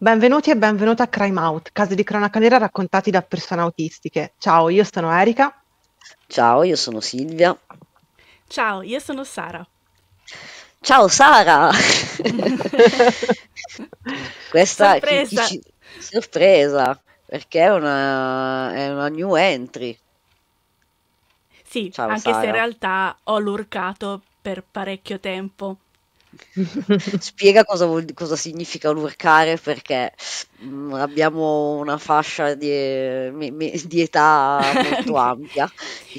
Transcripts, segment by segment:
Benvenuti e benvenuta a Crime Out, case di cronaca nera raccontati da persone autistiche. Ciao, io sono Erika. Ciao, io sono Silvia. Ciao, io sono Sara. Ciao Sara! Questa sorpresa. Chi, chi sorpresa, perché è una, è una new entry. Sì, Ciao, anche Sara. se in realtà ho lurcato per parecchio tempo. Spiega cosa, vuol, cosa significa lurcare perché mh, mm, abbiamo una fascia di, me, me, di età molto ampia.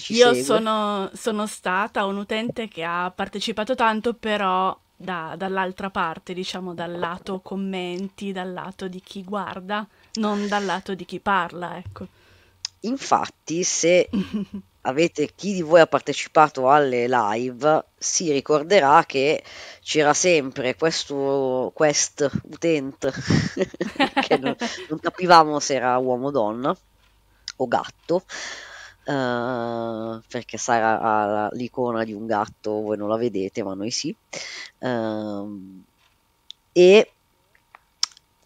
Io sono, sono, stata un utente che ha partecipato tanto, però da, dall'altra parte, diciamo dal lato commenti, dal lato di chi guarda, non dal lato di chi parla. Ecco. Infatti, se avete, chi di voi ha partecipato alle live si ricorderà che c'era sempre questo quest utente che non, non, capivamo se era uomo o donna o gatto uh, perché Sara ha l'icona di un gatto voi non la vedete ma noi sì uh, e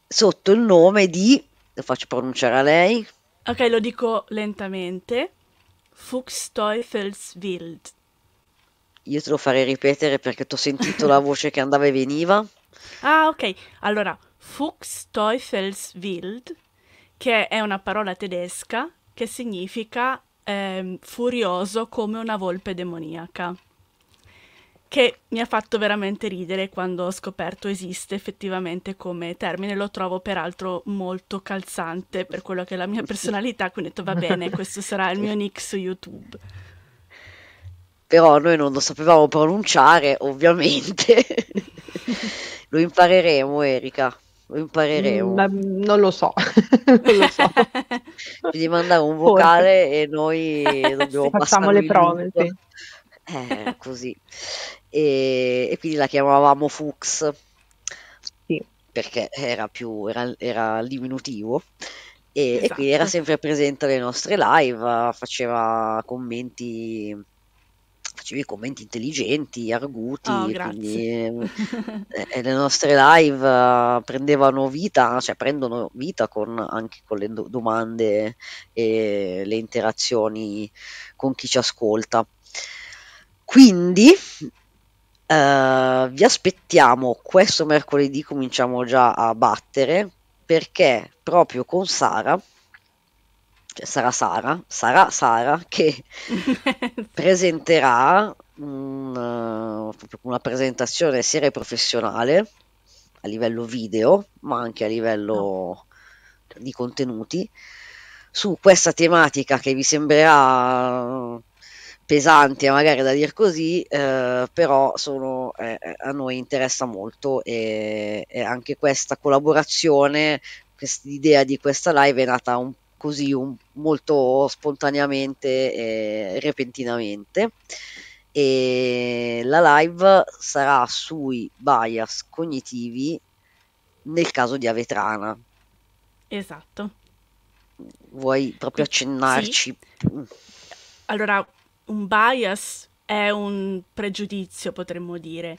sotto il nome di lo faccio pronunciare a lei ok lo dico lentamente Fuchs Teufelswild. Io te lo farei ripetere perché ti ho sentito la voce che andava e veniva. Ah, ok. Allora, Fuchs Teufelswild, che è una parola tedesca che significa eh, furioso come una volpe demoniaca che mi ha fatto veramente ridere quando ho scoperto esiste effettivamente come termine. Lo trovo peraltro molto calzante per quello che è la mia personalità, quindi ho detto va bene, questo sarà il mio nick su YouTube. Però noi non lo sapevamo pronunciare, ovviamente. lo impareremo, Erika. Lo impareremo. Ma mm, non lo so. non lo so. devi mandare un vocale Forse. e noi dobbiamo sì, Facciamo le prove, sì. Eh, così. E, e, quindi la chiamavamo Fuchs sì. perché era più era, era diminutivo. E, esatto. e, quindi era sempre presente alle nostre live, faceva commenti faceva i commenti intelligenti, arguti, oh, quindi, eh, eh, le nostre live eh, prendevano vita, cioè prendono vita con, anche con le domande e le interazioni con chi ci ascolta. Quindi eh, vi aspettiamo questo mercoledì, cominciamo già a battere, perché proprio con Sara, cioè sarà Sara, sarà Sara che presenterà una, eh, una presentazione serie professionale a livello video, ma anche a livello di contenuti, su questa tematica che vi sembrerà pesante magari da dire così, eh, però sono, eh, eh, a noi interessa molto e, e anche questa collaborazione, quest'idea di questa live è nata un, così un, molto spontaneamente e repentinamente e la live sarà sui bias cognitivi nel caso di Avetrana. Esatto. Vuoi proprio accennarci? Sì. Allora, un bias è un pregiudizio, potremmo dire.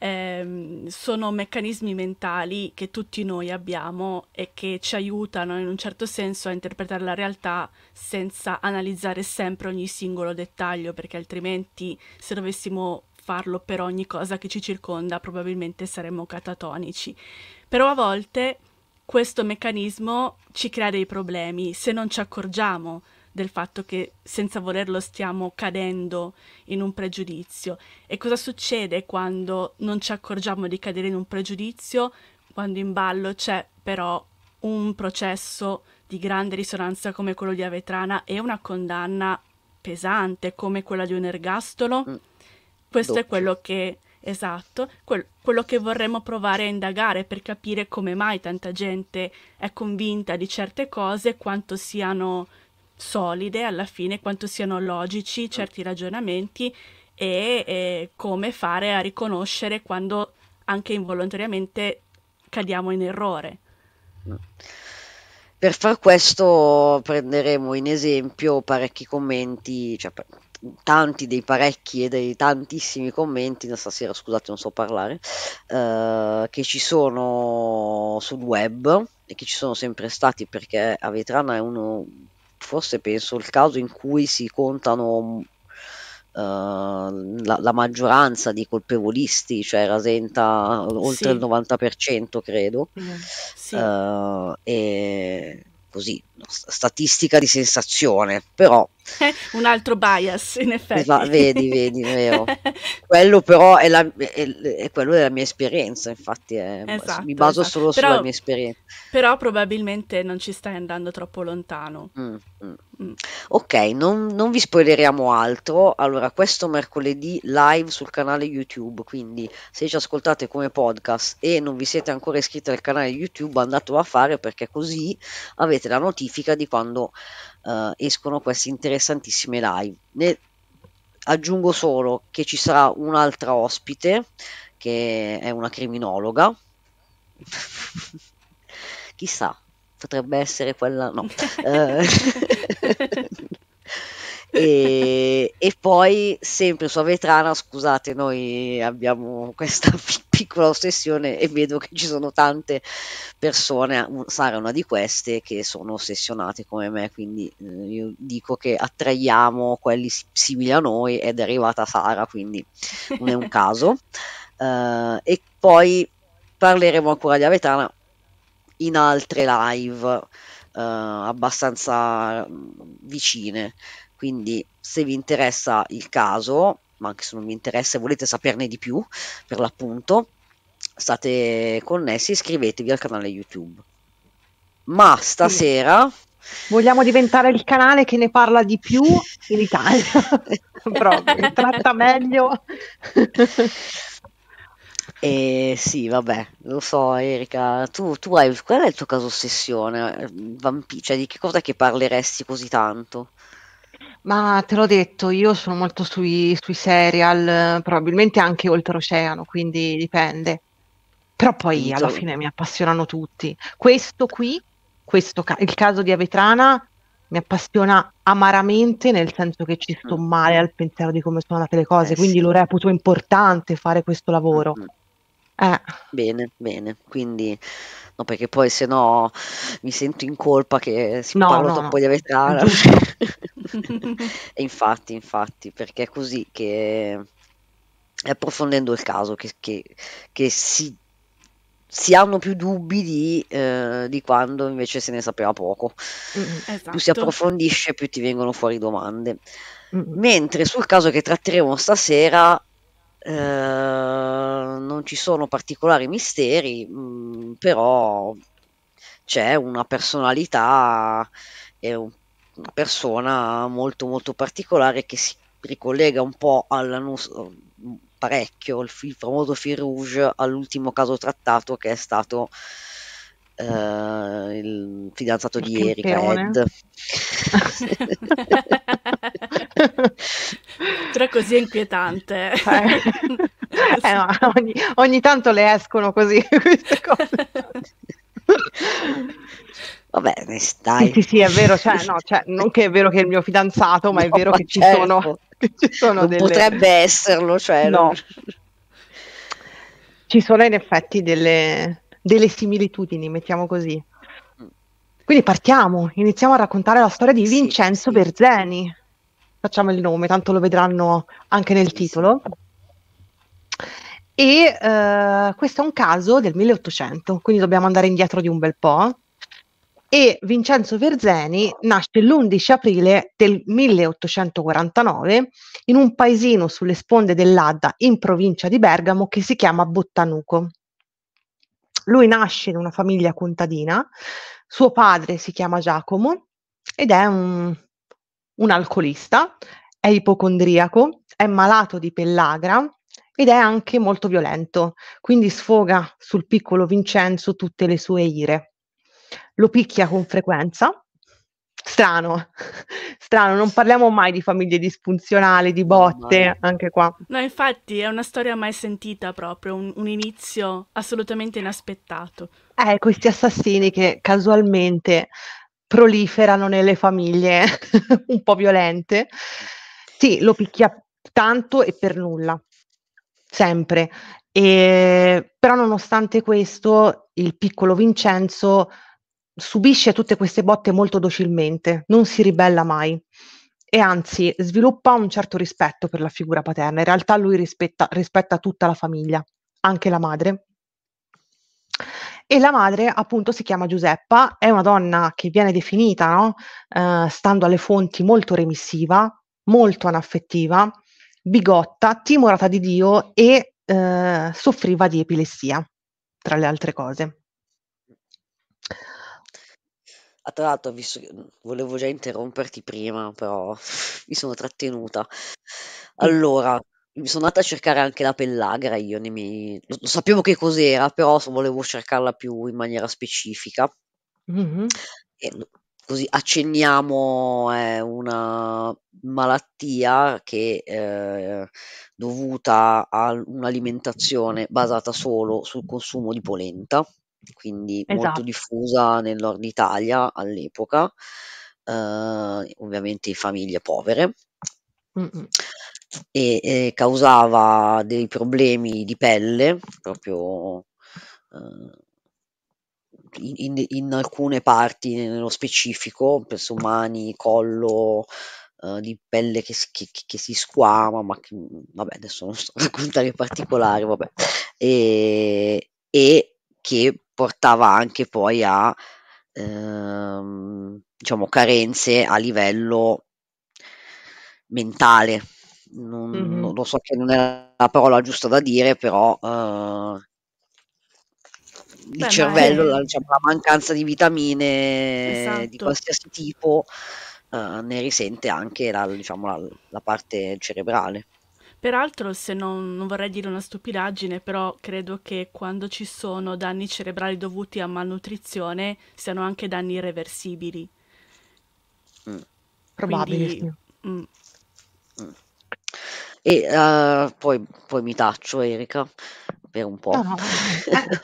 Eh, sono meccanismi mentali che tutti noi abbiamo e che ci aiutano in un certo senso a interpretare la realtà senza analizzare sempre ogni singolo dettaglio, perché altrimenti se dovessimo farlo per ogni cosa che ci circonda probabilmente saremmo catatonici. Però a volte questo meccanismo ci crea dei problemi se non ci accorgiamo del fatto che senza volerlo stiamo cadendo in un pregiudizio. E cosa succede quando non ci accorgiamo di cadere in un pregiudizio, quando in ballo c'è però un processo di grande risonanza come quello di Avetrana e una condanna pesante come quella di un ergastolo? Mm. Questo Doccio. è quello che Esatto, que- quello che vorremmo provare a indagare per capire come mai tanta gente è convinta di certe cose, quanto siano solide alla fine, quanto siano logici certo. certi ragionamenti e, e come fare a riconoscere quando anche involontariamente cadiamo in errore. Per far questo prenderemo in esempio parecchi commenti, cioè tanti dei parecchi e dei tantissimi commenti, stasera scusate non so parlare, eh, che ci sono sul web e che ci sono sempre stati perché Avetrana è uno forse penso il caso in cui si contano Uh, la, la, maggioranza di colpevolisti, cioè rasenta oltre sì. il 90%, credo. Mm, sì. uh, e così, statistica di sensazione, però un altro bias, in effetti. Esatto, vedi, vedi, vero. Oh. quello però è, la, è, è, quello della mia esperienza, infatti è, eh, esatto, mi baso esatto. solo però, sulla mia esperienza. Però probabilmente non ci stai andando troppo lontano. Mm, mm. Mm. Ok, non, non, vi spoileriamo altro. Allora, questo mercoledì live sul canale YouTube, quindi se ci ascoltate come podcast e non vi siete ancora iscritti al canale YouTube, andatelo a fare perché così avete la notifica di quando eh, escono queste interessantissime live. Ne aggiungo solo che ci sarà un'altra ospite che è una criminologa. Chissà, potrebbe essere quella, no. eh... E, e, poi, sempre su Avetrana, scusate, noi abbiamo questa piccola ossessione e vedo che ci sono tante persone, Sara è una di queste, che sono ossessionate come me, quindi eh, io dico che attraiamo quelli simili a noi ed è arrivata Sara, quindi non è un caso. Uh, e poi parleremo ancora di Avetrana in altre live uh, abbastanza mm, vicine. Quindi se vi interessa il caso, ma anche se non vi interessa e volete saperne di più, per l'appunto, state connessi, e iscrivetevi al canale YouTube. Ma stasera... Vogliamo diventare il canale che ne parla di più in Italia, proprio, tratta meglio. Eh, sì, vabbè, lo so Erika, tu, tu, hai, qual è il tuo caso ossessione? Vampi, cioè di che cosa è che parleresti così tanto? Ma te l'ho detto, io sono molto sui, sui serial, probabilmente anche oltreoceano, quindi dipende. Però poi alla fine mi appassionano tutti. Questo qui, questo ca- il caso di Avetrana, mi appassiona amaramente nel senso che ci sto mm. male al pensiero di come sono andate le cose, eh, quindi sì. lo reputo importante fare questo lavoro. Eh. Bene, bene, quindi No, perché poi se no mi sento in colpa che si no, parla no, troppo di Avetrara. e infatti, infatti, perché è così che approfondendo il caso che, che, che si, si, hanno più dubbi di, eh, di, quando invece se ne sapeva poco. Esatto. Più si esatto. approfondisce, più ti vengono fuori domande. Mentre sul caso che tratteremo stasera Ehm, non ci sono particolari misteri, mh, mm, però c'è una personalità, è un, una persona molto molto particolare che si ricollega un po' alla parecchio il, il famoso fil rouge all'ultimo caso trattato che è stato eh, il fidanzato il di Erika, Ed. Però così è inquietante. Eh. Eh, no, ogni, ogni tanto le escono così queste cose. Vabbè, dai. Sì, sì, è vero, cioè, no, cioè, non che è vero che è il mio fidanzato, ma è vero ma che, certo. ci sono, che, ci sono, certo. delle... Potrebbe esserlo, cioè. No. Ci sono in effetti delle, delle similitudini, mettiamo così. Mm. Quindi partiamo, iniziamo a raccontare la storia di sì, Vincenzo sì. Berzeni. Facciamo il nome, tanto lo vedranno anche nel titolo. E eh, questo è un caso del 1800, quindi dobbiamo andare indietro di un bel po'. E Vincenzo Verzeni nasce l'11 aprile del 1849 in un paesino sulle sponde dell'Adda in provincia di Bergamo che si chiama Bottanuco. Lui nasce in una famiglia contadina, suo padre si chiama Giacomo ed è un, un alcolista, è ipocondriaco, è malato di pellagra ed è anche molto violento, quindi sfoga sul piccolo Vincenzo tutte le sue ire. Lo picchia con frequenza strano, strano, non parliamo mai di famiglie disfunzionali, di botte, no, anche qua. No, infatti è una storia mai sentita proprio, un, un inizio assolutamente inaspettato. Eh, questi assassini che casualmente proliferano nelle famiglie un po' violente. Sì, lo picchia tanto e per nulla, sempre. E, però nonostante questo, il piccolo Vincenzo subisce tutte queste botte molto docilmente, non si ribella mai e anzi sviluppa un certo rispetto per la figura paterna. In realtà lui rispetta, rispetta tutta la famiglia, anche la madre. E la madre appunto si chiama Giuseppa, è una donna che viene definita, no? eh, stando alle fonti, molto remissiva, molto anaffettiva, bigotta, timorata di Dio e eh, soffriva di epilessia, tra le altre cose. Ah, tra l'altro, visto che- mm, volevo già interromperti prima, però mi sono trattenuta. Allora, mi sono andata a cercare anche la pellagra io nei miei lo lo sapevo che cos'era, però volevo cercarla più in maniera specifica. Mh-mh. E mm, così accenniamo è eh, una malattia che, ehm, dovuta a un'alimentazione basata solo sul consumo di polenta quindi molto esatto. diffusa nel nord Italia all'epoca, ehm, ovviamente famiglie povere mh e, causava dei problemi di pelle proprio, ehm, in in alcune parti nello specifico, per su mani, collo, ehm, di pelle che che che si squama, ma che vabbè adesso non sto a raccontare i particolari, vabbè. Ehm, e che portava anche poi a ehm, diciamo carenze a livello mentale. Non, mm-hmm. Lo so che non è la parola giusta da dire, però eh, il Beh, cervello, è... la, diciamo, la, mancanza di vitamine esatto. di qualsiasi tipo eh, ne risente anche la, diciamo, la, la parte cerebrale. Peraltro, se non, non vorrei dire una stupidaggine, però credo che quando ci sono danni cerebrali dovuti a malnutrizione siano anche danni irreversibili. Mm. Probabile. Quindi, mm. Mm. E uh, poi, poi, mi taccio, Erika, per un po'. No,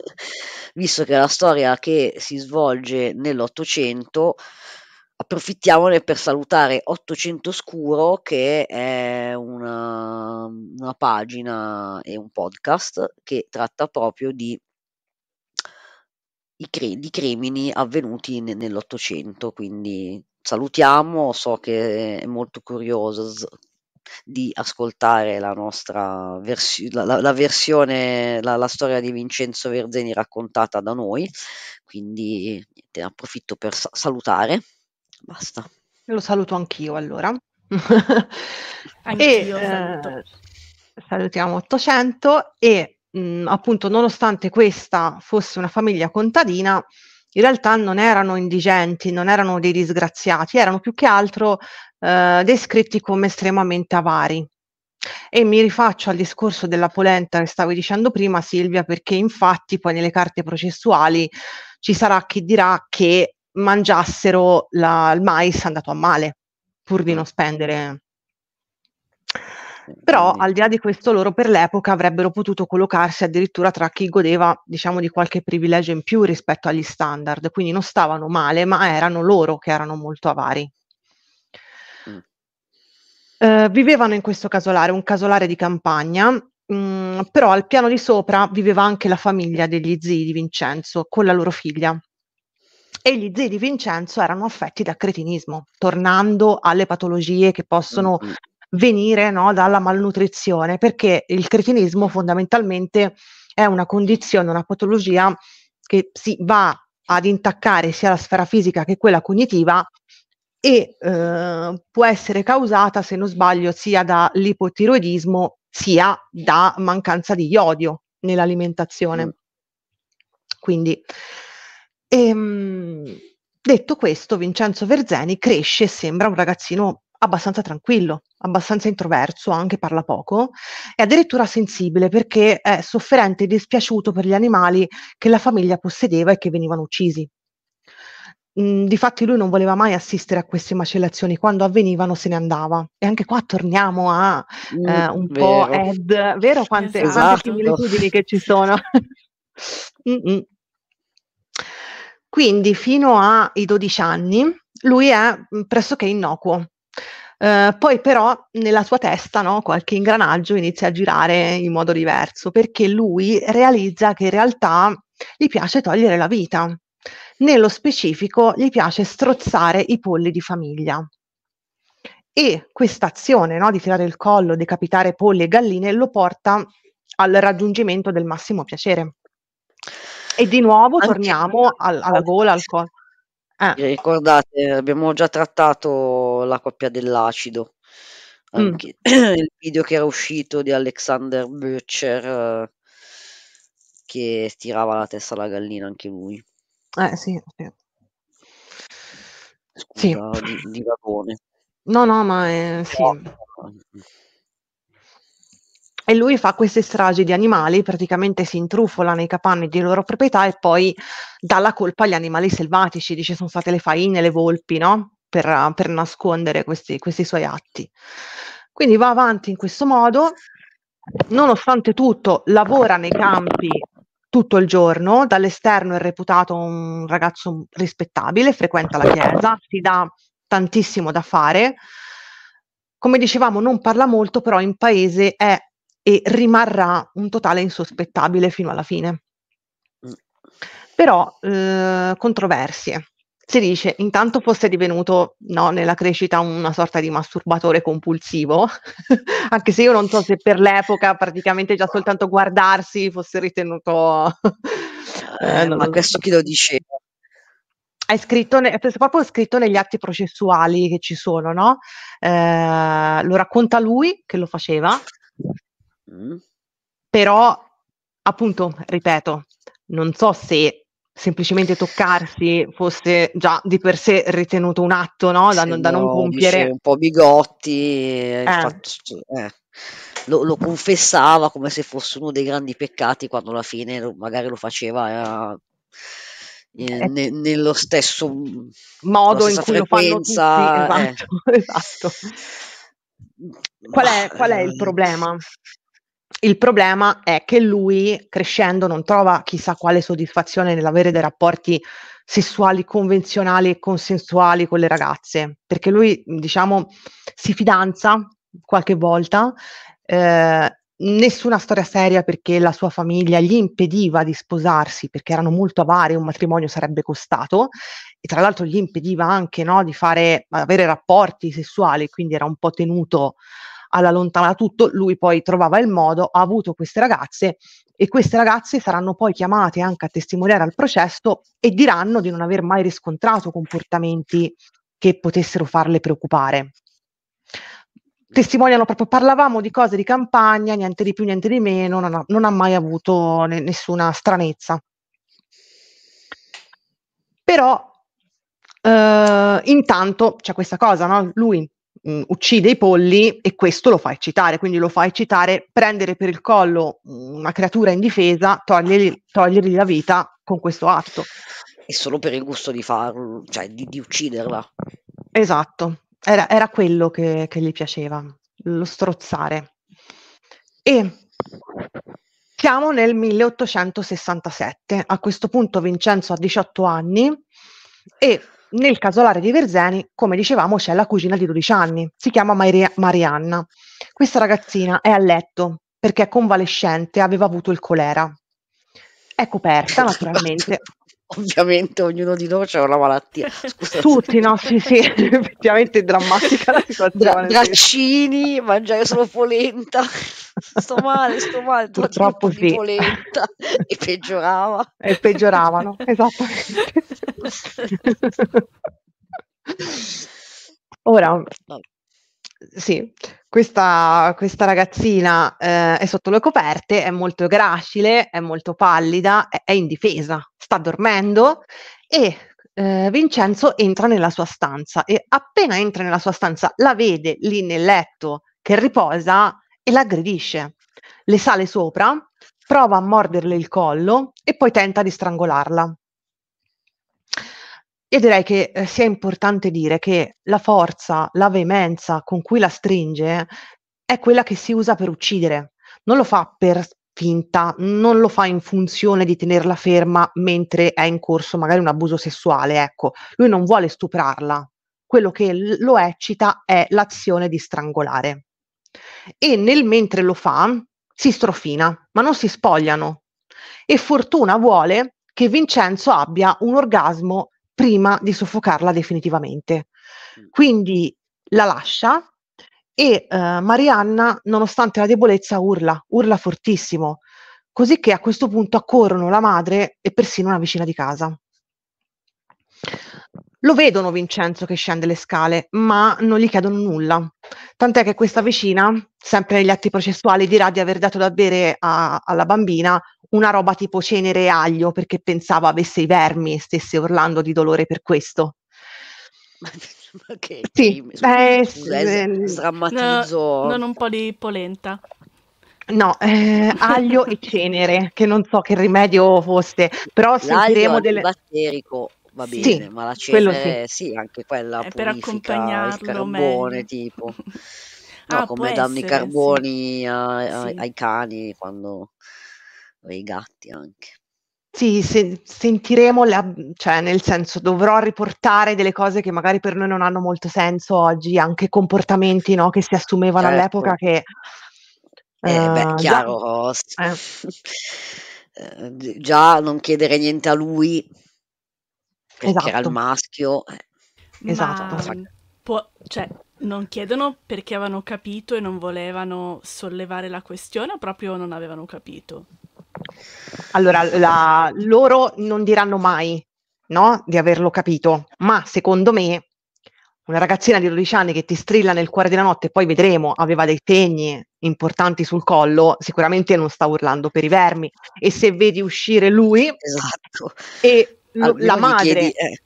Visto che è la storia che si svolge nell'Ottocento approfittiamone per salutare 800 Scuro che è una, una pagina e un podcast che tratta proprio di di crimini avvenuti nell'Ottocento. Quindi salutiamo, so che è molto curioso di ascoltare la nostra versi- la, la, la versione, la, la, storia di Vincenzo Verzeni raccontata da noi, quindi ne approfitto per sa- salutare. Basta. Lo saluto anch'io allora. anch'io e, eh, saluto. Eh, salutiamo 800 e mh, mm, appunto nonostante questa fosse una famiglia contadina, in realtà non erano indigenti, non erano dei disgraziati, erano più che altro eh, descritti come estremamente avari. E mi rifaccio al discorso della polenta che stavi dicendo prima, Silvia, perché infatti poi nelle carte processuali ci sarà chi dirà che mangiassero la, il mais andato a male, pur di mm. non spendere. Eh, però al di là di questo loro per l'epoca avrebbero potuto collocarsi addirittura tra chi godeva diciamo di qualche privilegio in più rispetto agli standard, quindi non stavano male, ma erano loro che erano molto avari. Mm. Eh, vivevano in questo casolare, un casolare di campagna, mh, mm, però al piano di sopra viveva anche la famiglia degli zii di Vincenzo con la loro figlia, e gli zii di Vincenzo erano affetti da cretinismo, tornando alle patologie che possono mm-hmm. venire no, dalla malnutrizione, perché il cretinismo fondamentalmente è una condizione, una patologia che si va ad intaccare sia la sfera fisica che quella cognitiva e eh, può essere causata, se non sbaglio, sia dall'ipotiroidismo sia da mancanza di iodio nell'alimentazione. Mm. Quindi Ehm, detto questo, Vincenzo Verzeni cresce e sembra un ragazzino abbastanza tranquillo, abbastanza introverso, anche parla poco, e addirittura sensibile perché è sofferente e dispiaciuto per gli animali che la famiglia possedeva e che venivano uccisi. Mm, difatti lui non voleva mai assistere a queste macellazioni, quando avvenivano se ne andava. E anche qua torniamo a mm, eh, un vero. po' Ed, vero quante, esatto. quante similitudini che ci sono. mm, mm. Quindi fino ai 12 anni lui è pressoché innocuo. Uh, poi però nella sua testa no, qualche ingranaggio inizia a girare in modo diverso perché lui realizza che in realtà gli piace togliere la vita. Nello specifico gli piace strozzare i polli di famiglia. E questa azione no, di tirare il collo, decapitare polli e galline lo porta al raggiungimento del massimo piacere. E di nuovo Anche torniamo al, alla gola, al collo. Eh. Ricordate, abbiamo già trattato la coppia dell'acido, mm. il video che era uscito di Alexander Butcher che stirava la testa alla gallina anche lui. Eh sì, sì. Scusa, sì. Di, di vagone. No, no, ma è... Sì. No e lui fa queste stragi di animali, praticamente si intrufola nei capanni di loro proprietà e poi dà la colpa agli animali selvatici, dice sono state le faine, le volpi, no? Per, per nascondere questi, questi suoi atti. Quindi va avanti in questo modo, nonostante tutto lavora nei campi tutto il giorno, dall'esterno è reputato un ragazzo rispettabile, frequenta la chiesa, si dà tantissimo da fare. Come dicevamo, non parla molto, però in paese è e rimarrà un totale insospettabile fino alla fine. Mm. Però eh, controversie. Si dice intanto fosse divenuto no, nella crescita una sorta di masturbatore compulsivo, anche se io non so se per l'epoca praticamente già soltanto guardarsi fosse ritenuto... eh, ma eh, questo chi lo diceva? è scritto, ne- è proprio scritto negli atti processuali che ci sono, no? Eh, lo racconta lui che lo faceva Mm. Però, appunto, ripeto, non so se semplicemente toccarsi fosse già di per sé ritenuto un atto no? da, da, non compiere. Un po' bigotti, eh. Infatti, eh. Cioè, eh. Lo, lo, confessava come se fosse uno dei grandi peccati quando alla fine lo, magari lo faceva eh, eh, eh. ne, nello stesso modo in cui lo fanno tutti, esatto, esatto. Mm, qual, è, qual è il problema? Il problema è che lui, crescendo, non trova chissà quale soddisfazione nell'avere dei rapporti sessuali convenzionali e consensuali con le ragazze, perché lui, diciamo, si fidanza qualche volta, eh, nessuna storia seria perché la sua famiglia gli impediva di sposarsi perché erano molto avari, un matrimonio sarebbe costato e tra l'altro gli impediva anche no, di fare, avere rapporti sessuali, quindi era un po' tenuto alla lontana tutto, lui poi trovava il modo, ha avuto queste ragazze e queste ragazze saranno poi chiamate anche a testimoniare al processo e diranno di non aver mai riscontrato comportamenti che potessero farle preoccupare. Testimoniano proprio, parlavamo di cose di campagna, niente di più, niente di meno, non ha, non ha mai avuto ne, nessuna stranezza. Però Uh, intanto c'è questa cosa, no? lui mh, mm, uccide i polli e questo lo fa eccitare, quindi lo fa eccitare, prendere per il collo una creatura indifesa, togliergli, togliergli la vita con questo atto. E solo per il gusto di farlo, cioè di, di ucciderla. Esatto, era, era quello che, che gli piaceva, lo strozzare. E siamo nel 1867, a questo punto Vincenzo ha 18 anni e nel casolare di Verzeni, come dicevamo, c'è la cugina di 12 anni, si chiama Maria- Marianna. Questa ragazzina è a letto perché è convalescente aveva avuto il colera. È coperta naturalmente Ovviamente ognuno di noi ha una malattia. Scusa, Tutti, no, sì, sì, effettivamente è drammatica la situazione. braccini, mangiare solo polenta, sto male, sto male, purtroppo sì. polenta e peggiorava. E peggioravano, esattamente. Ora, sì, questa, questa ragazzina eh, è sotto le coperte, è molto gracile, è molto pallida, è, è indifesa, sta dormendo e eh, Vincenzo entra nella sua stanza e appena entra nella sua stanza la vede lì nel letto che riposa e l'aggredisce. Le sale sopra, prova a morderle il collo e poi tenta di strangolarla. Io direi che, ehm, sia importante dire che la forza, la veemenza con cui la stringe è quella che si usa per uccidere. Non lo fa per finta, non lo fa in funzione di tenerla ferma mentre è in corso magari un abuso sessuale, ecco. Lui non vuole stuprarla. Quello che lo eccita è l'azione di strangolare. E nel mentre lo fa si strofina, ma non si spogliano. E fortuna vuole che Vincenzo abbia un orgasmo prima di soffocarla definitivamente. Mm. Quindi la lascia e eh, Marianna, nonostante la debolezza, urla, urla fortissimo, così che a questo punto accorrono la madre e persino una vicina di casa. Lo vedono Vincenzo che scende le scale, ma non gli chiedono nulla. Tant'è che questa vicina, sempre negli atti processuali, dirà di aver dato da bere a, alla bambina una roba tipo cenere e aglio perché pensava avesse i vermi e stesse urlando di dolore per questo. Ma, che sì, beh, eh, drammatizzo. Eh, no, non un po' di polenta. No, eh, aglio e cenere, che non so che rimedio fosse, però L'aglio sentiremo delle... batterico va bene, sì, ma la cena sì. Eh, sì. anche quella è eh, purifica il carbone meglio. tipo. No, ah, come danno essere, i carboni sì. a, a, ai cani quando ai gatti anche. Sì, se, sentiremo, la, cioè nel senso dovrò riportare delle cose che magari per noi non hanno molto senso oggi, anche comportamenti no, che si assumevano certo. all'epoca che... Eh, uh, beh, eh, chiaro, già, eh. già non chiedere niente a lui perché esatto. era il esatto. maschio. Eh. Esatto. Ma... Può... Cioè, non chiedono perché avevano capito e non volevano sollevare la questione o proprio non avevano capito? Allora, la... loro non diranno mai no? di averlo capito, ma secondo me una ragazzina di 12 anni che ti strilla nel cuore della notte e poi vedremo, aveva dei segni importanti sul collo, sicuramente non sta urlando per i vermi. E se vedi uscire lui esatto. e la madre, chiedi, eh.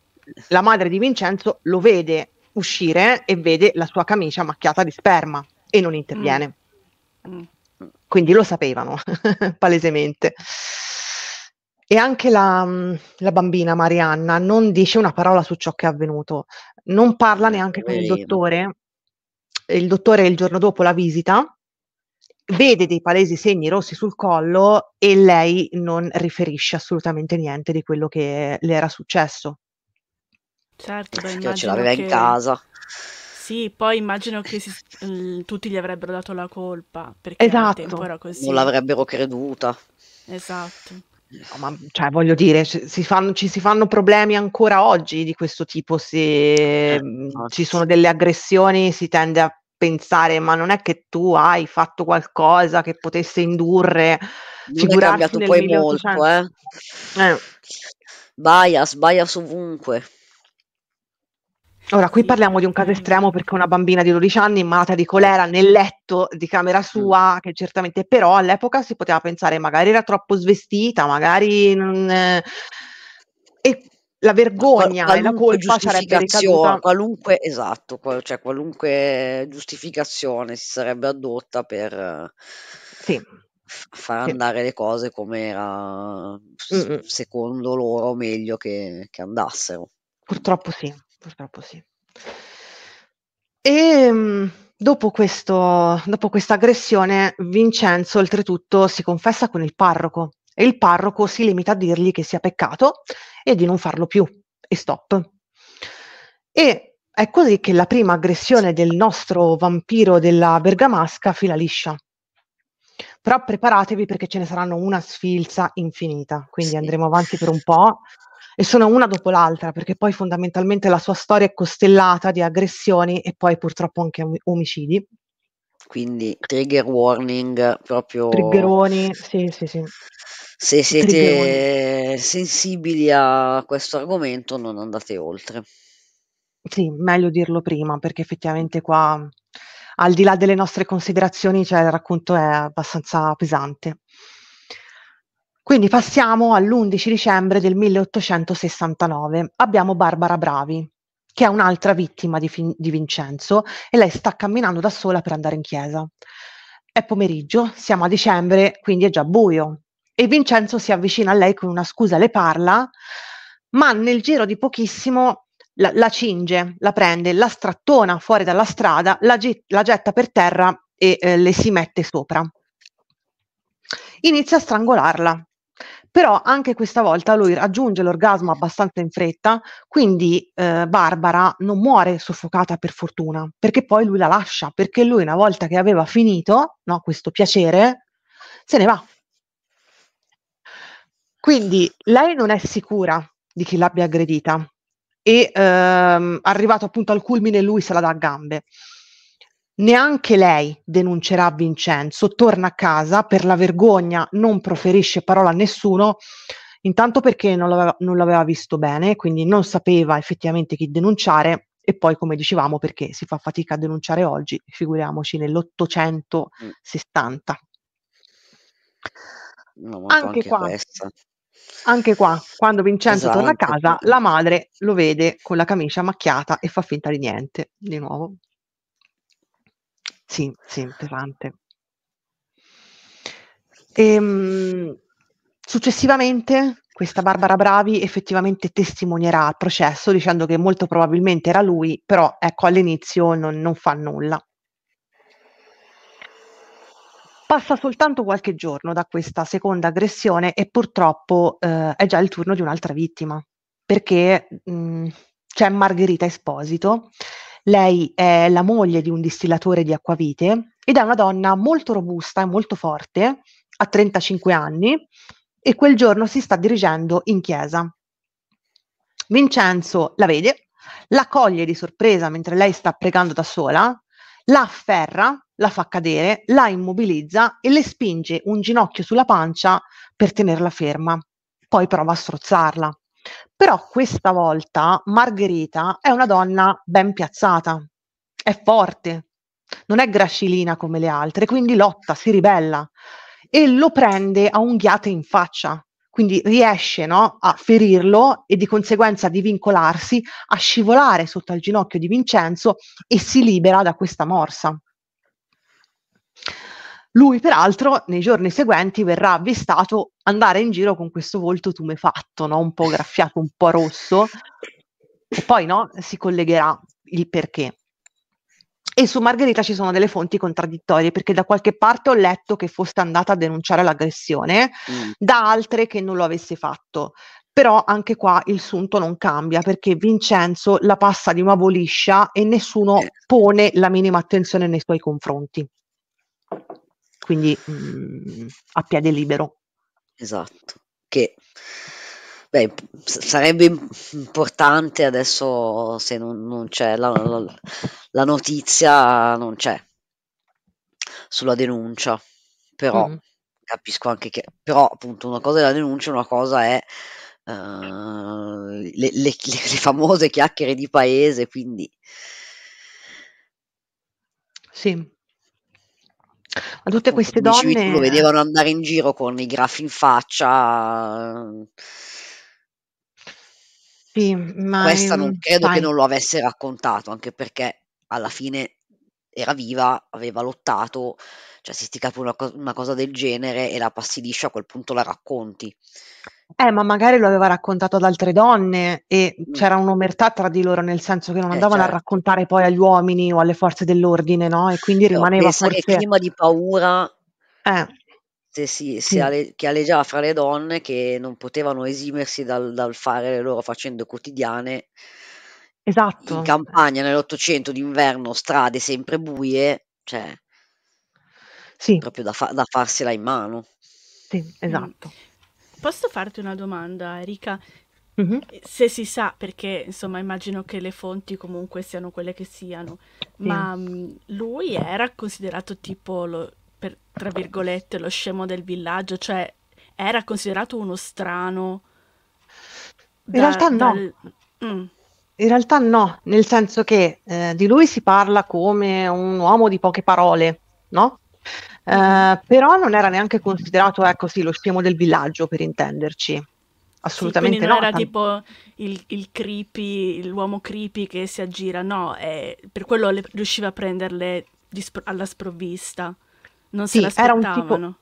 la madre di Vincenzo lo vede uscire e vede la sua camicia macchiata di sperma e non interviene. Mm. mm. Quindi lo sapevano palesemente. E anche la, mm, la, bambina Marianna non dice una parola su ciò che è avvenuto, non parla eh, neanche con il dottore. Il dottore il giorno dopo la visita vede dei palesi segni rossi sul collo e lei non riferisce assolutamente niente di quello che le era successo. Certo, beh, cioè, che ce l'aveva che... in casa. Sì, poi immagino che si... tutti gli avrebbero dato la colpa perché esatto. non l'avrebbero creduta. Esatto. No, ma cioè, voglio dire, si fanno, ci si fanno problemi ancora oggi di questo tipo, se eh, mm, ci sono delle aggressioni si tende a pensare ma non è che tu hai fatto qualcosa che potesse indurre non è cambiato poi molto eh. eh. bias, bias ovunque Ora, qui parliamo di un caso estremo perché una bambina di 12 anni malata di colera nel letto di camera mm. sua, che certamente però all'epoca si poteva pensare magari era troppo svestita, magari... Non, eh, e la vergogna Qual- e la colpa sarebbe ricaduta qualunque esatto, qual- cioè qualunque giustificazione si sarebbe adotta per sì. far sì. andare le cose come era s- mm, mm. secondo loro meglio che, che andassero. Purtroppo sì, purtroppo sì. E ehm, dopo, questa aggressione, Vincenzo oltretutto si confessa con il parroco e il parroco si limita a dirgli che sia peccato e di non farlo più e stop. E è così che la prima aggressione del nostro vampiro della Bergamasca fila liscia. Però preparatevi perché ce ne saranno una sfilza infinita, quindi sì. andremo avanti per un po' e sono una dopo l'altra, perché poi fondamentalmente la sua storia è costellata di aggressioni e poi purtroppo anche omicidi quindi trigger warning proprio... Triggeroni, sì, sì, sì. Se siete sensibili a questo argomento non andate oltre. Sì, meglio dirlo prima perché effettivamente qua, al di là delle nostre considerazioni, cioè il racconto è abbastanza pesante. Quindi passiamo all'11 dicembre del 1869. Abbiamo Barbara Bravi, che è un'altra vittima di, fin- di Vincenzo e lei sta camminando da sola per andare in chiesa. È pomeriggio, siamo a dicembre, quindi è già buio e Vincenzo si avvicina a lei con una scusa, le parla, ma nel giro di pochissimo la, la cinge, la prende, la strattona fuori dalla strada, la, get- la getta per terra e eh, le si mette sopra. Inizia a strangolarla però anche questa volta lui raggiunge l'orgasmo abbastanza in fretta, quindi eh, Barbara non muore soffocata per fortuna, perché poi lui la lascia, perché lui una volta che aveva finito no, questo piacere, se ne va. Quindi lei non è sicura di chi l'abbia aggredita e ehm, arrivato appunto al culmine lui se la dà a gambe. Neanche lei denuncerà Vincenzo, torna a casa, per la vergogna non proferisce parola a nessuno, intanto perché non l'aveva, non l'aveva visto bene, quindi non sapeva effettivamente chi denunciare e poi come dicevamo perché si fa fatica a denunciare oggi, figuriamoci nell'860. No, anche, anche, qua, anche, qua, quando Vincenzo esatto. torna a esatto. casa, la madre lo vede con la camicia macchiata e fa finta di niente, di nuovo. Sì, sì, pesante. Ehm, successivamente questa Barbara Bravi effettivamente testimonierà al processo dicendo che molto probabilmente era lui, però ecco all'inizio non, non fa nulla. Passa soltanto qualche giorno da questa seconda aggressione e purtroppo eh, è già il turno di un'altra vittima, perché mh, mm, c'è Margherita Esposito lei è la moglie di un distillatore di acquavite ed è una donna molto robusta e molto forte, ha 35 anni e quel giorno si sta dirigendo in chiesa. Vincenzo la vede, la coglie di sorpresa mentre lei sta pregando da sola, la afferra, la fa cadere, la immobilizza e le spinge un ginocchio sulla pancia per tenerla ferma. Poi prova a strozzarla. Però questa volta Margherita è una donna ben piazzata, è forte, non è gracilina come le altre, quindi lotta, si ribella e lo prende a unghiate in faccia. Quindi riesce no, a ferirlo e di conseguenza di vincolarsi, a scivolare sotto al ginocchio di Vincenzo e si libera da questa morsa. Lui, peraltro, nei giorni seguenti verrà avvistato andare in giro con questo volto tumefatto, no? un po' graffiato, un po' rosso, e poi no, si collegherà il perché. E su Margherita ci sono delle fonti contraddittorie, perché da qualche parte ho letto che fosse andata a denunciare l'aggressione, mm. da altre che non lo avesse fatto. Però anche qua il sunto non cambia, perché Vincenzo la passa di nuovo liscia e nessuno pone la minima attenzione nei suoi confronti quindi mh, mm, a piede libero. Esatto, che beh, sarebbe importante adesso se non, non c'è la, la, la, notizia, non c'è sulla denuncia, però mm. capisco anche che, però appunto una cosa è la denuncia, una cosa è uh, le, le, le, le famose chiacchiere di paese, quindi... Sì, ma tutte queste donne... lo vedevano andare in giro con i graffi in faccia. Sì, ma... Questa non credo sai. che non lo avesse raccontato, anche perché alla fine era viva, aveva lottato, cioè se ti capi una, co- una cosa del genere e la passi liscia a quel punto la racconti. Eh, ma magari lo aveva raccontato ad altre donne e mm. c'era un'omertà tra di loro, nel senso che non eh, andavano certo. a raccontare poi agli uomini o alle forze dell'ordine, no? E quindi rimaneva no, forse... che clima di paura eh. se si, se mm. ale, che aleggiava fra le donne che non potevano esimersi dal, dal fare le loro faccende quotidiane. Esatto. In campagna nell'Ottocento d'inverno, strade sempre buie, cioè sì. proprio da, fa- da farsela in mano. Sì, mm. esatto. Mm. Posso farti una domanda, Erika? Mm-hmm. Se si sa, perché insomma immagino che le fonti comunque siano quelle che siano, sì. ma mh, mm, lui era considerato tipo, lo, per, tra virgolette, lo scemo del villaggio, cioè era considerato uno strano. Da, In realtà dal... no. Mm. In realtà no, nel senso che eh, di lui si parla come un uomo di poche parole, no? Eh, però non era neanche considerato ecco, sì, lo scemo del villaggio, per intenderci. Assolutamente sì, non no. era tanto. tipo il, il, creepy, l'uomo creepy che si aggira, no, eh, per quello le, riusciva a prenderle spro- alla sprovvista. Non sì, se l'aspettavano. Era un tipo...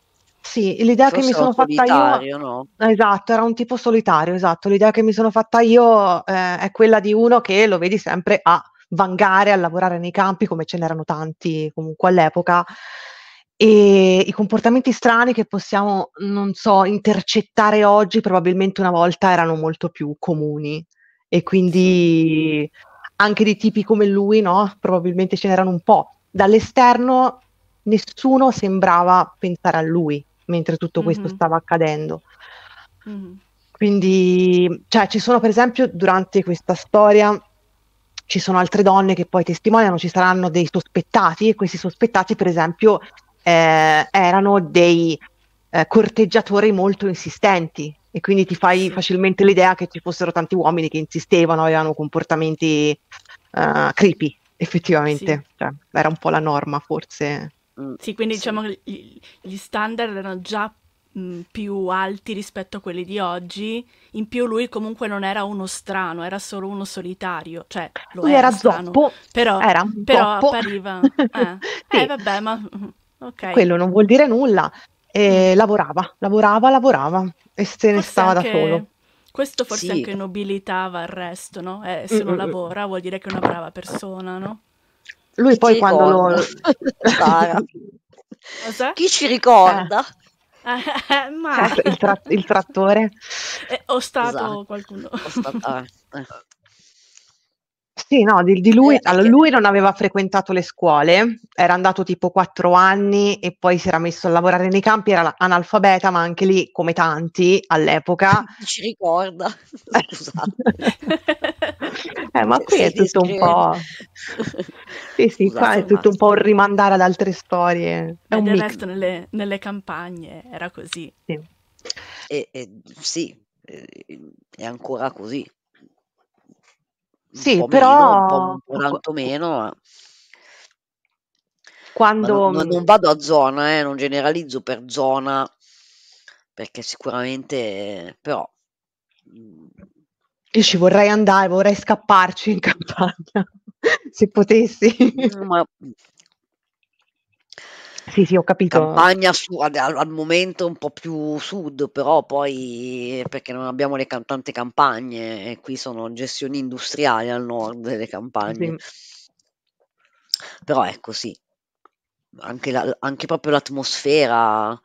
Sì, l'idea Forse che mi sono fatta io... No? Esatto, era un tipo solitario, esatto. L'idea che mi sono fatta io eh, è quella di uno che lo vedi sempre a vangare, a lavorare nei campi, come ce n'erano tanti comunque all'epoca, e i comportamenti strani che possiamo, non so, intercettare oggi probabilmente una volta erano molto più comuni e quindi anche di tipi come lui, no? Probabilmente ce n'erano un po'. Dall'esterno nessuno sembrava pensare a lui mentre tutto questo mm-hmm. stava accadendo. Mm-hmm. Quindi, cioè, ci sono per esempio durante questa storia ci sono altre donne che poi testimoniano, ci saranno dei sospettati e questi sospettati per esempio eh, erano dei eh, corteggiatori molto insistenti e quindi ti fai facilmente l'idea che ci fossero tanti uomini che insistevano, avevano comportamenti uh, creepy, effettivamente. Sì. Cioè, era un po' la norma, forse. Mm, sì, quindi sì. diciamo che gli, standard erano già mh, mm, più alti rispetto a quelli di oggi. In più lui comunque non era uno strano, era solo uno solitario. Cioè, lo lui era, era strano, zoppo, però, era però appariva... Eh. sì. eh, vabbè, ma Okay. Quello non vuol dire nulla. E mm. lavorava, lavorava, lavorava e se ne stava anche... da solo. Questo forse sì. anche nobilitava il resto, no? Eh, se mm, non mm, mm lavora vuol dire che è una brava persona, no? Lui Chi poi quando lo... Chi ci ricorda? Eh. ma... il, tra- il, trattore. Eh, ho stato esatto. qualcuno. Ho stato, Ah. Sì, no, di, di lui, eh, perché... lui, non aveva frequentato le scuole, era andato tipo quattro anni e poi si era messo a lavorare nei campi, era analfabeta, ma anche lì, come tanti all'epoca. Ci ricorda, eh. scusate. eh, ma qui è tutto un po'... sì, sì, qua è tutto un po' un rimandare ad altre storie. È e mix. nelle, nelle, campagne era così. Sì, e, e, sì eh, è ancora così un Sì, po' meno, un po' però un tanto meno. Quando non- non vado a zona, eh, non generalizzo per zona, perché sicuramente però, mm. Io ci vorrei andare, vorrei scapparci in campagna se potessi. ma sì, sì, ho capito. Campagna su, al, al, momento un po' più sud, però poi perché non abbiamo le can- tante campagne e qui sono gestioni industriali al nord delle campagne. Sì. Però ecco sì, anche, la, anche proprio l'atmosfera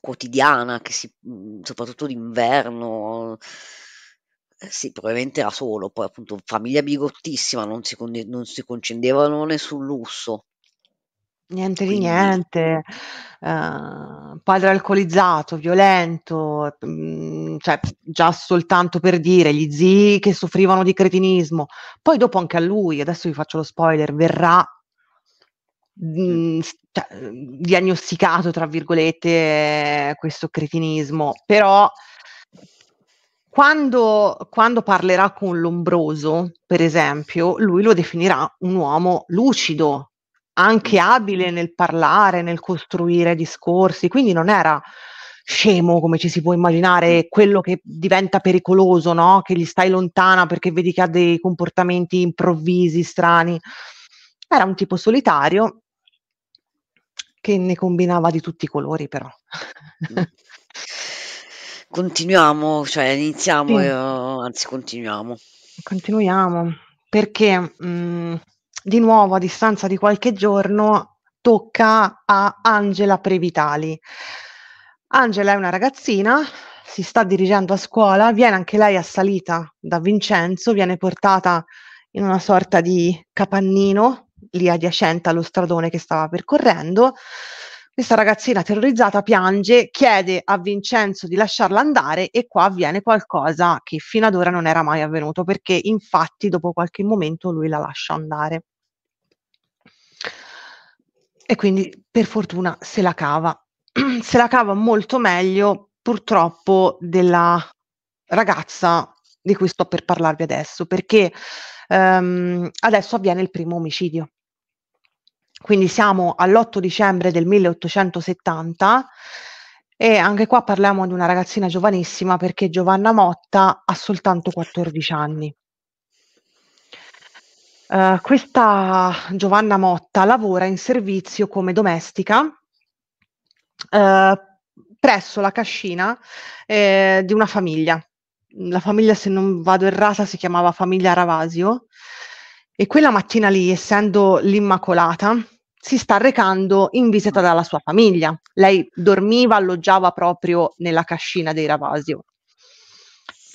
quotidiana, che si, mhmm, soprattutto d'inverno, eh, sì, probabilmente era solo, poi appunto famiglia bigottissima, non si, non si concedevano né sul lusso, Niente di niente, ehm, padre alcolizzato, violento, mm, cioè già soltanto per dire, gli zii che soffrivano di cretinismo. Poi dopo anche a lui, adesso vi faccio lo spoiler, verrà Mh. Mm, cioè, "diagnosticato" tra virgolette questo cretinismo, però quando quando parlerà con Lombroso, per esempio, lui lo definirà un uomo lucido anche abile nel parlare, nel costruire discorsi, quindi non era scemo come ci si può immaginare, mm. quello che diventa pericoloso, no? che gli stai lontana perché vedi che ha dei comportamenti improvvisi, strani. Era un tipo solitario che ne combinava di tutti i colori però. Mm. Continuiamo, cioè iniziamo, sì. eh, anzi continuiamo. Continuiamo, perché mh, mm, di nuovo a distanza di qualche giorno tocca a Angela Previtali. Angela è una ragazzina, si sta dirigendo a scuola, viene anche lei assalita da Vincenzo, viene portata in una sorta di capannino lì adiacente allo stradone che stava percorrendo questa ragazzina terrorizzata piange, chiede a Vincenzo di lasciarla andare e qua avviene qualcosa che fino ad ora non era mai avvenuto perché infatti dopo qualche momento lui la lascia andare. E quindi per fortuna se la cava, se la cava molto meglio purtroppo della ragazza di cui sto per parlarvi adesso perché um, adesso avviene il primo omicidio quindi siamo all'8 dicembre del 1870 e anche qua parliamo di una ragazzina giovanissima perché Giovanna Motta ha soltanto 14 anni. Uh, questa Giovanna Motta lavora in servizio come domestica uh, presso la cascina eh, di una famiglia. La famiglia, se non vado errata, si chiamava Famiglia Ravasio. E quella mattina lì, essendo l'Immacolata, si sta recando in visita mm. dalla sua famiglia. Lei dormiva, alloggiava proprio nella cascina dei Ravasio.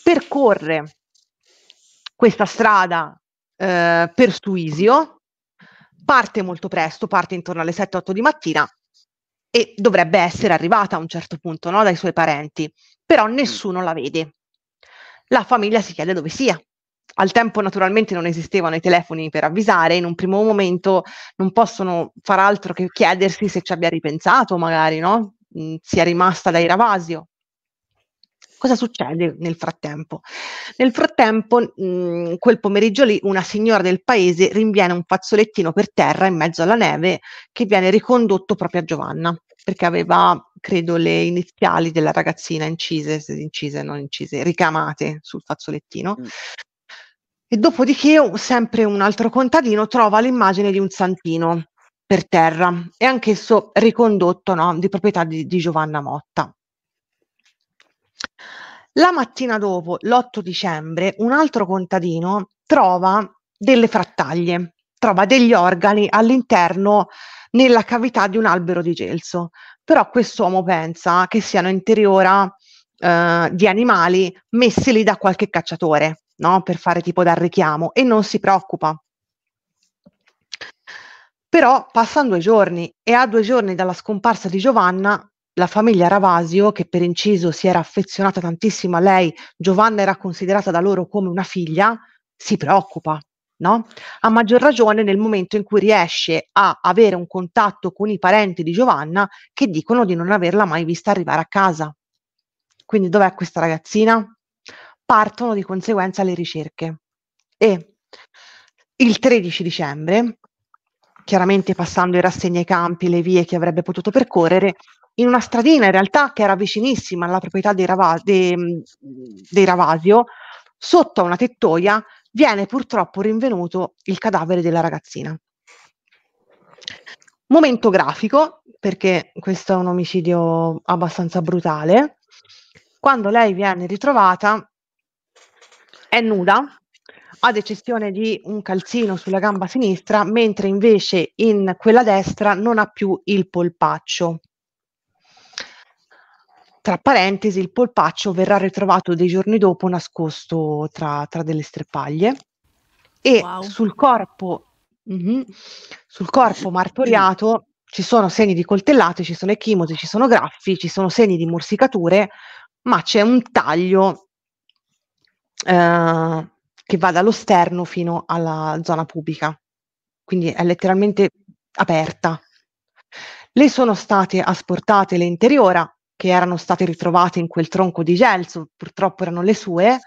Percorre questa strada eh, per Suisio, parte molto presto, parte intorno alle 7-8 di mattina e dovrebbe essere arrivata a un certo punto no, dai suoi parenti, però mm. nessuno la vede. La famiglia si chiede dove sia, al tempo naturalmente non esistevano i telefoni per avvisare, in un primo momento non possono far altro che chiedersi se ci abbia ripensato magari, no? Mm, sia rimasta da Iravasio. Cosa succede nel frattempo? Nel frattempo, mh, mm, quel pomeriggio lì, una signora del paese rinviene un fazzolettino per terra in mezzo alla neve che viene ricondotto proprio a Giovanna, perché aveva, credo, le iniziali della ragazzina incise, incise, non incise, ricamate sul fazzolettino. Mm. E dopodiché, sempre un altro contadino trova l'immagine di un santino per terra e anch'esso ricondotto no, di proprietà di, di Giovanna Motta. La mattina dopo, l'8 dicembre, un altro contadino trova delle frattaglie, trova degli organi all'interno nella cavità di un albero di gelso. Però quest'uomo pensa che siano interiora eh, di animali messi lì da qualche cacciatore no? per fare tipo da richiamo e non si preoccupa. Però passano due giorni e a due giorni dalla scomparsa di Giovanna, la famiglia Ravasio, che per inciso si era affezionata tantissimo a lei, Giovanna era considerata da loro come una figlia, si preoccupa, no? A maggior ragione nel momento in cui riesce a avere un contatto con i parenti di Giovanna che dicono di non averla mai vista arrivare a casa. Quindi dov'è questa ragazzina? partono di conseguenza le ricerche e il 13 dicembre, chiaramente passando in rassegna i campi, le vie che avrebbe potuto percorrere, in una stradina in realtà che era vicinissima alla proprietà dei, Rava- dei, dei Ravasio, sotto una tettoia viene purtroppo rinvenuto il cadavere della ragazzina. Momento grafico, perché questo è un omicidio abbastanza brutale. Quando lei viene ritrovata, è nuda, ad eccezione di un calzino sulla gamba sinistra, mentre invece in quella destra non ha più il polpaccio. Tra parentesi, il polpaccio verrà ritrovato dei giorni dopo nascosto tra, tra delle streppaglie e wow. sul, corpo, mm-hmm, sul corpo martoriato ci sono segni di coltellate, ci sono echimosi, ci sono graffi, ci sono segni di morsicature, ma c'è un taglio eh, che va dallo sterno fino alla zona pubblica, quindi è letteralmente aperta. Le sono state asportate le interiora, che erano state ritrovate in quel tronco di gelso, purtroppo erano le sue,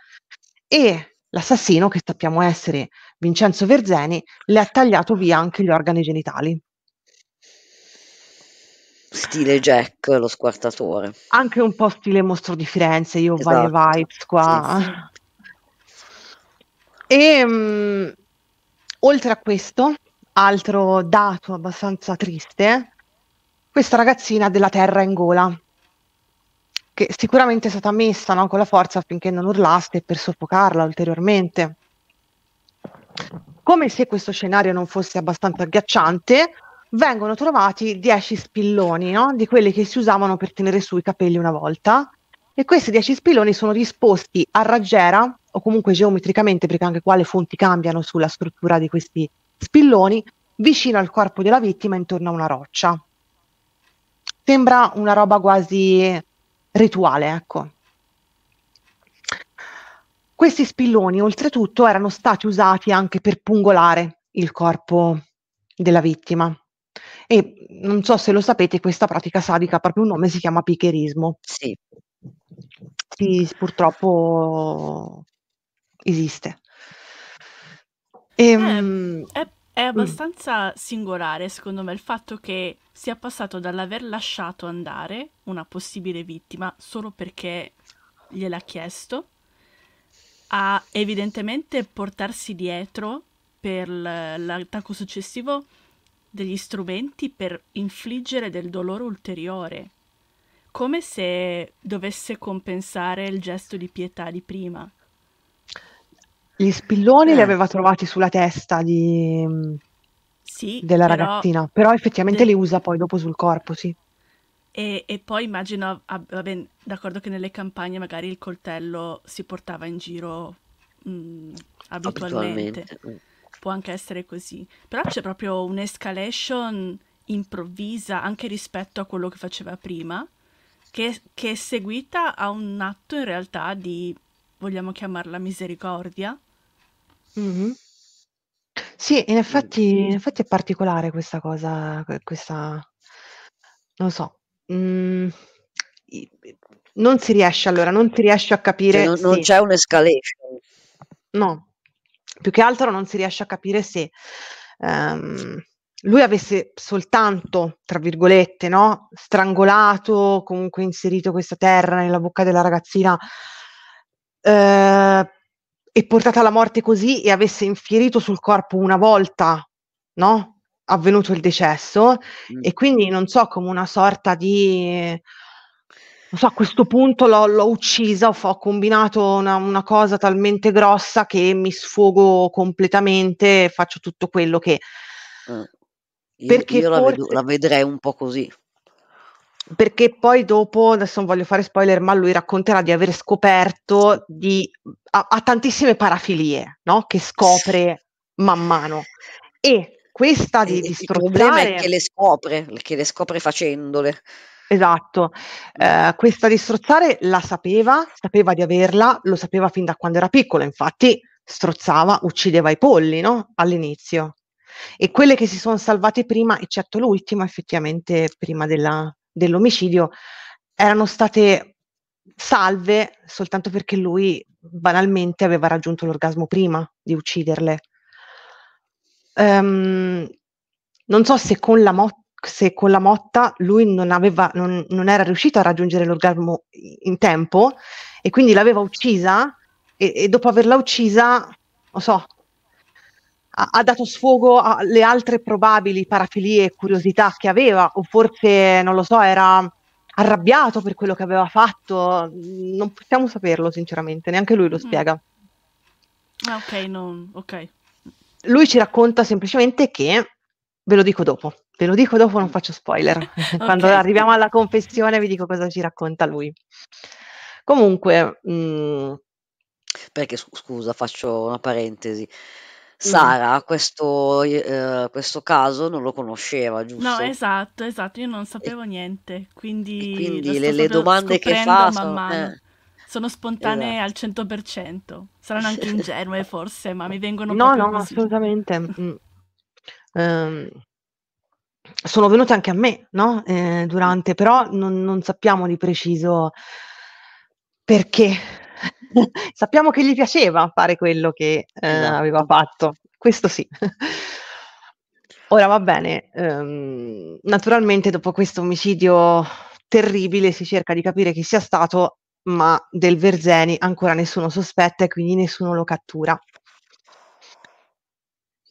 e l'assassino, che sappiamo essere Vincenzo Verzeni, le ha tagliato via anche gli organi genitali. Stile Jack, lo squartatore. Anche un po' stile mostro di Firenze, io esatto. varie vibes qua. Sì, sì. E mh, mm, oltre a questo, altro dato abbastanza triste, questa ragazzina della terra in gola, che sicuramente è stata messa no, con la forza affinché non urlaste per soffocarla ulteriormente. Come se questo scenario non fosse abbastanza agghiacciante, vengono trovati dieci spilloni, no? di quelli che si usavano per tenere su i capelli una volta, e questi dieci spilloni sono disposti a raggiera o comunque geometricamente, perché anche qua le fonti cambiano sulla struttura di questi spilloni, vicino al corpo della vittima intorno a una roccia. Sembra una roba quasi rituale, ecco. Questi spilloni, oltretutto, erano stati usati anche per pungolare il corpo della vittima. E non so se lo sapete, questa pratica sadica ha proprio un nome, si chiama picherismo. Sì. sì purtroppo esiste. E, ehm, ehm, è, è, è, mm. abbastanza mm. singolare, secondo me, il fatto che sia passato dall'aver lasciato andare una possibile vittima solo perché gliel'ha chiesto, a evidentemente portarsi dietro per l'attacco successivo degli strumenti per infliggere del dolore ulteriore, come se dovesse compensare il gesto di pietà di prima. Gli spilloni eh. li aveva trovati sulla testa di, sì, della però, ragazzina, però effettivamente de... li usa poi dopo sul corpo, sì. E, e poi immagino, ah, vabbè, d'accordo che nelle campagne magari il coltello si portava in giro mh, mm, abitualmente. abitualmente. Mm. Può anche essere così. Però c'è proprio un'escalation improvvisa anche rispetto a quello che faceva prima, che, che è seguita a un atto in realtà di, vogliamo chiamarla misericordia, Mh-mh. Sì, in effetti in effetti è particolare questa cosa, que questa non so, mhmm, non si riesce allora, non si riesce a capire cioè, non non se c'è un'escalation. No, più che altro non si riesce a capire se, ehm, lui avesse soltanto, tra virgolette, no, "strangolato", comunque inserito questa terra nella bocca della ragazzina, ehm e portata alla morte così e avesse infierito sul corpo una volta, no? Avvenuto il decesso mm. e quindi non so come una sorta di non so, a questo punto l'ho, l'ho uccisa, ho, combinato una, una, cosa talmente grossa che mi sfogo completamente, e faccio tutto quello che... Mm. Io, perché io forse... vedo, la vedrei un po' così perché poi dopo, adesso non voglio fare spoiler, ma lui racconterà di aver scoperto di, ha, ha tantissime parafilie, no? Che scopre man mano. E questa di, di strozzare... Il problema è che le scopre, che le scopre facendole. Esatto, eh, questa di strozzare la sapeva, sapeva di averla, lo sapeva fin da quando era piccola, infatti strozzava, uccideva i polli no? all'inizio. E quelle che si sono salvate prima, eccetto l'ultima, effettivamente prima della, dell'omicidio erano state salve soltanto perché lui banalmente aveva raggiunto l'orgasmo prima di ucciderle. Um, non so se con, la mo- se con la, motta lui non, aveva, non, non era riuscito a raggiungere l'orgasmo in tempo e quindi l'aveva uccisa e, e dopo averla uccisa, non so, ha, dato sfogo alle altre probabili parafilie e curiosità che aveva, o forse, non lo so, era arrabbiato per quello che aveva fatto, non possiamo saperlo sinceramente, neanche lui lo mm. spiega. Ah, ok, non... ok. Lui ci racconta semplicemente che, ve lo dico dopo, ve lo dico dopo, non mm. faccio spoiler, quando arriviamo alla confessione vi dico cosa ci racconta lui. Comunque... Mh... Mm, Perché scusa, faccio una parentesi. Sara questo i eh, questo caso non lo conosceva, giusto? No, esatto, esatto, io non E sapevo niente, quindi quindi le le domande che scoprendo fa sono mano. eh, Sono spontanee al 100%. Esatto. Saranno anche ingenue forse, ma mi vengono No, proprio no, così. assolutamente. Mh. Ehm, sono venute anche a me, no, ehm, durante però non non sappiamo di preciso perché. sappiamo che gli piaceva fare quello che eh, esatto. aveva fatto, questo sì. Ora va bene, um, naturalmente dopo questo omicidio terribile si cerca di capire chi sia stato, ma del Verzeni ancora nessuno sospetta e quindi nessuno lo cattura.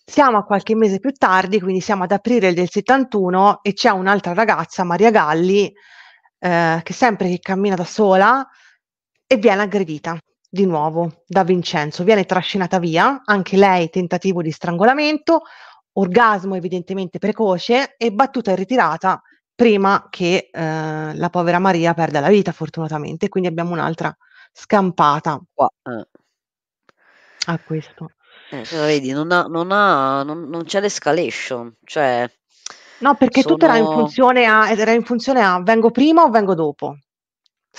Siamo a qualche mese più tardi, quindi siamo ad aprile del 71 e c'è un'altra ragazza, Maria Galli, eh, che sempre che cammina da sola, e viene aggredita di nuovo da Vincenzo, viene trascinata via, anche lei tentativo di strangolamento, orgasmo evidentemente precoce e battuta e ritirata prima che eh, la povera Maria perda la vita fortunatamente, quindi abbiamo un'altra scampata eh. a questo. Eh, cioè, vedi, non, ha, non, ha, non, non c'è l'escalation, cioè... No, perché sono... tutto era in, funzione a, era in funzione a vengo prima o vengo dopo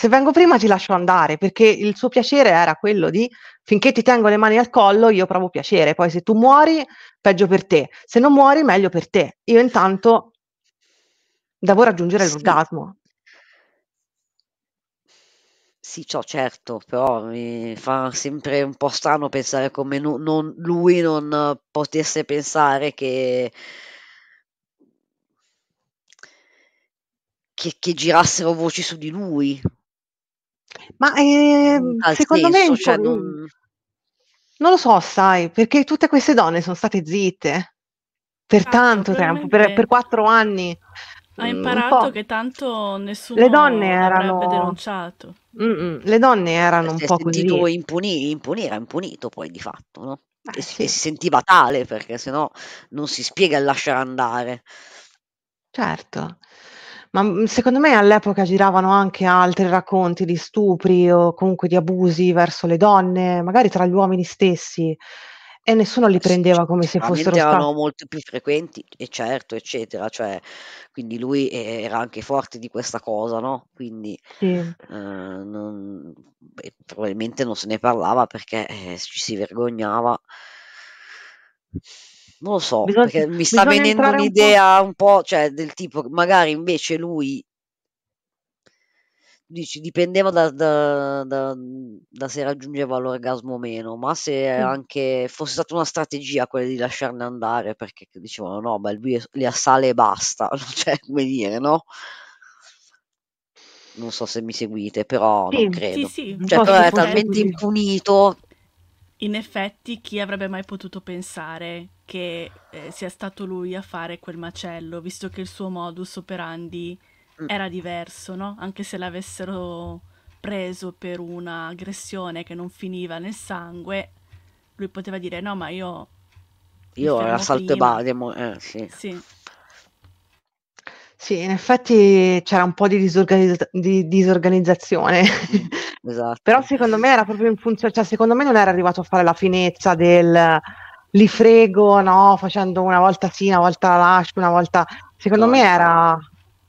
se vengo prima ti lascio andare, perché il suo piacere era quello di finché ti tengo le mani al collo io provo piacere, poi se tu muori peggio per te, se non muori meglio per te. Io intanto devo raggiungere sì. l'orgasmo. Sì, ciò certo, però mi fa sempre un po' strano pensare come non, non, lui non potesse pensare che che, che, girassero voci su di lui ma, ehm, mm, secondo me senso, un cioè non mm, non lo so, sai, perché tutte queste donne sono state zitte per Esatto, tanto tempo, per, per quattro anni. ha mm, imparato che tanto Le donne nessuno l'avrebbe denunciato. mh-mh, le donne erano un Si po' sentito così. impuni impuni era impunito poi di fatto, no, eh, e Beh, si e si sentiva tale perché sennò non si spiega il lasciare andare. Certo. Ma mhmm, secondo me all'epoca giravano anche altri racconti di stupri o comunque di abusi verso le donne, magari tra gli uomini stessi, e nessuno li prendeva come se fossero stati. erano molto più frequenti, e certo, eccetera. Cioè, quindi lui era anche forte di questa cosa, no? Quindi sì. eh, non, beh, probabilmente non se ne parlava perché eh, ci si vergognava. Non lo so, bisogna, perché mi sta venendo un'idea un po'... un po', cioè, del tipo, magari invece lui dici, dipendeva da, da, da, da, se raggiungeva l'orgasmo o meno, ma se anche fosse stata una strategia quella di lasciarne andare perché dicevano no, beh, lui li assale e basta, cioè come dire, no? Non so se mi seguite, però sì, non credo. Sì, cioè, sì, cioè, però è talmente impunito in effetti, chi avrebbe mai potuto pensare che eh, sia stato lui a fare quel macello, visto che il suo modus operandi mm. era diverso, no? Anche se l'avessero preso per un'aggressione che non finiva nel sangue, lui poteva dire no, ma io... Io l'assalto e bademo, eh, sì. sì. Sì, in effetti c'era un po' di, disorganizza- di disorganizzazione mm. Esatto. Però secondo me era proprio in funzione, cioè secondo me non era arrivato a fare la finezza del li frego, no, facendo una volta sì, una volta la lascio, una volta... Secondo no, me era,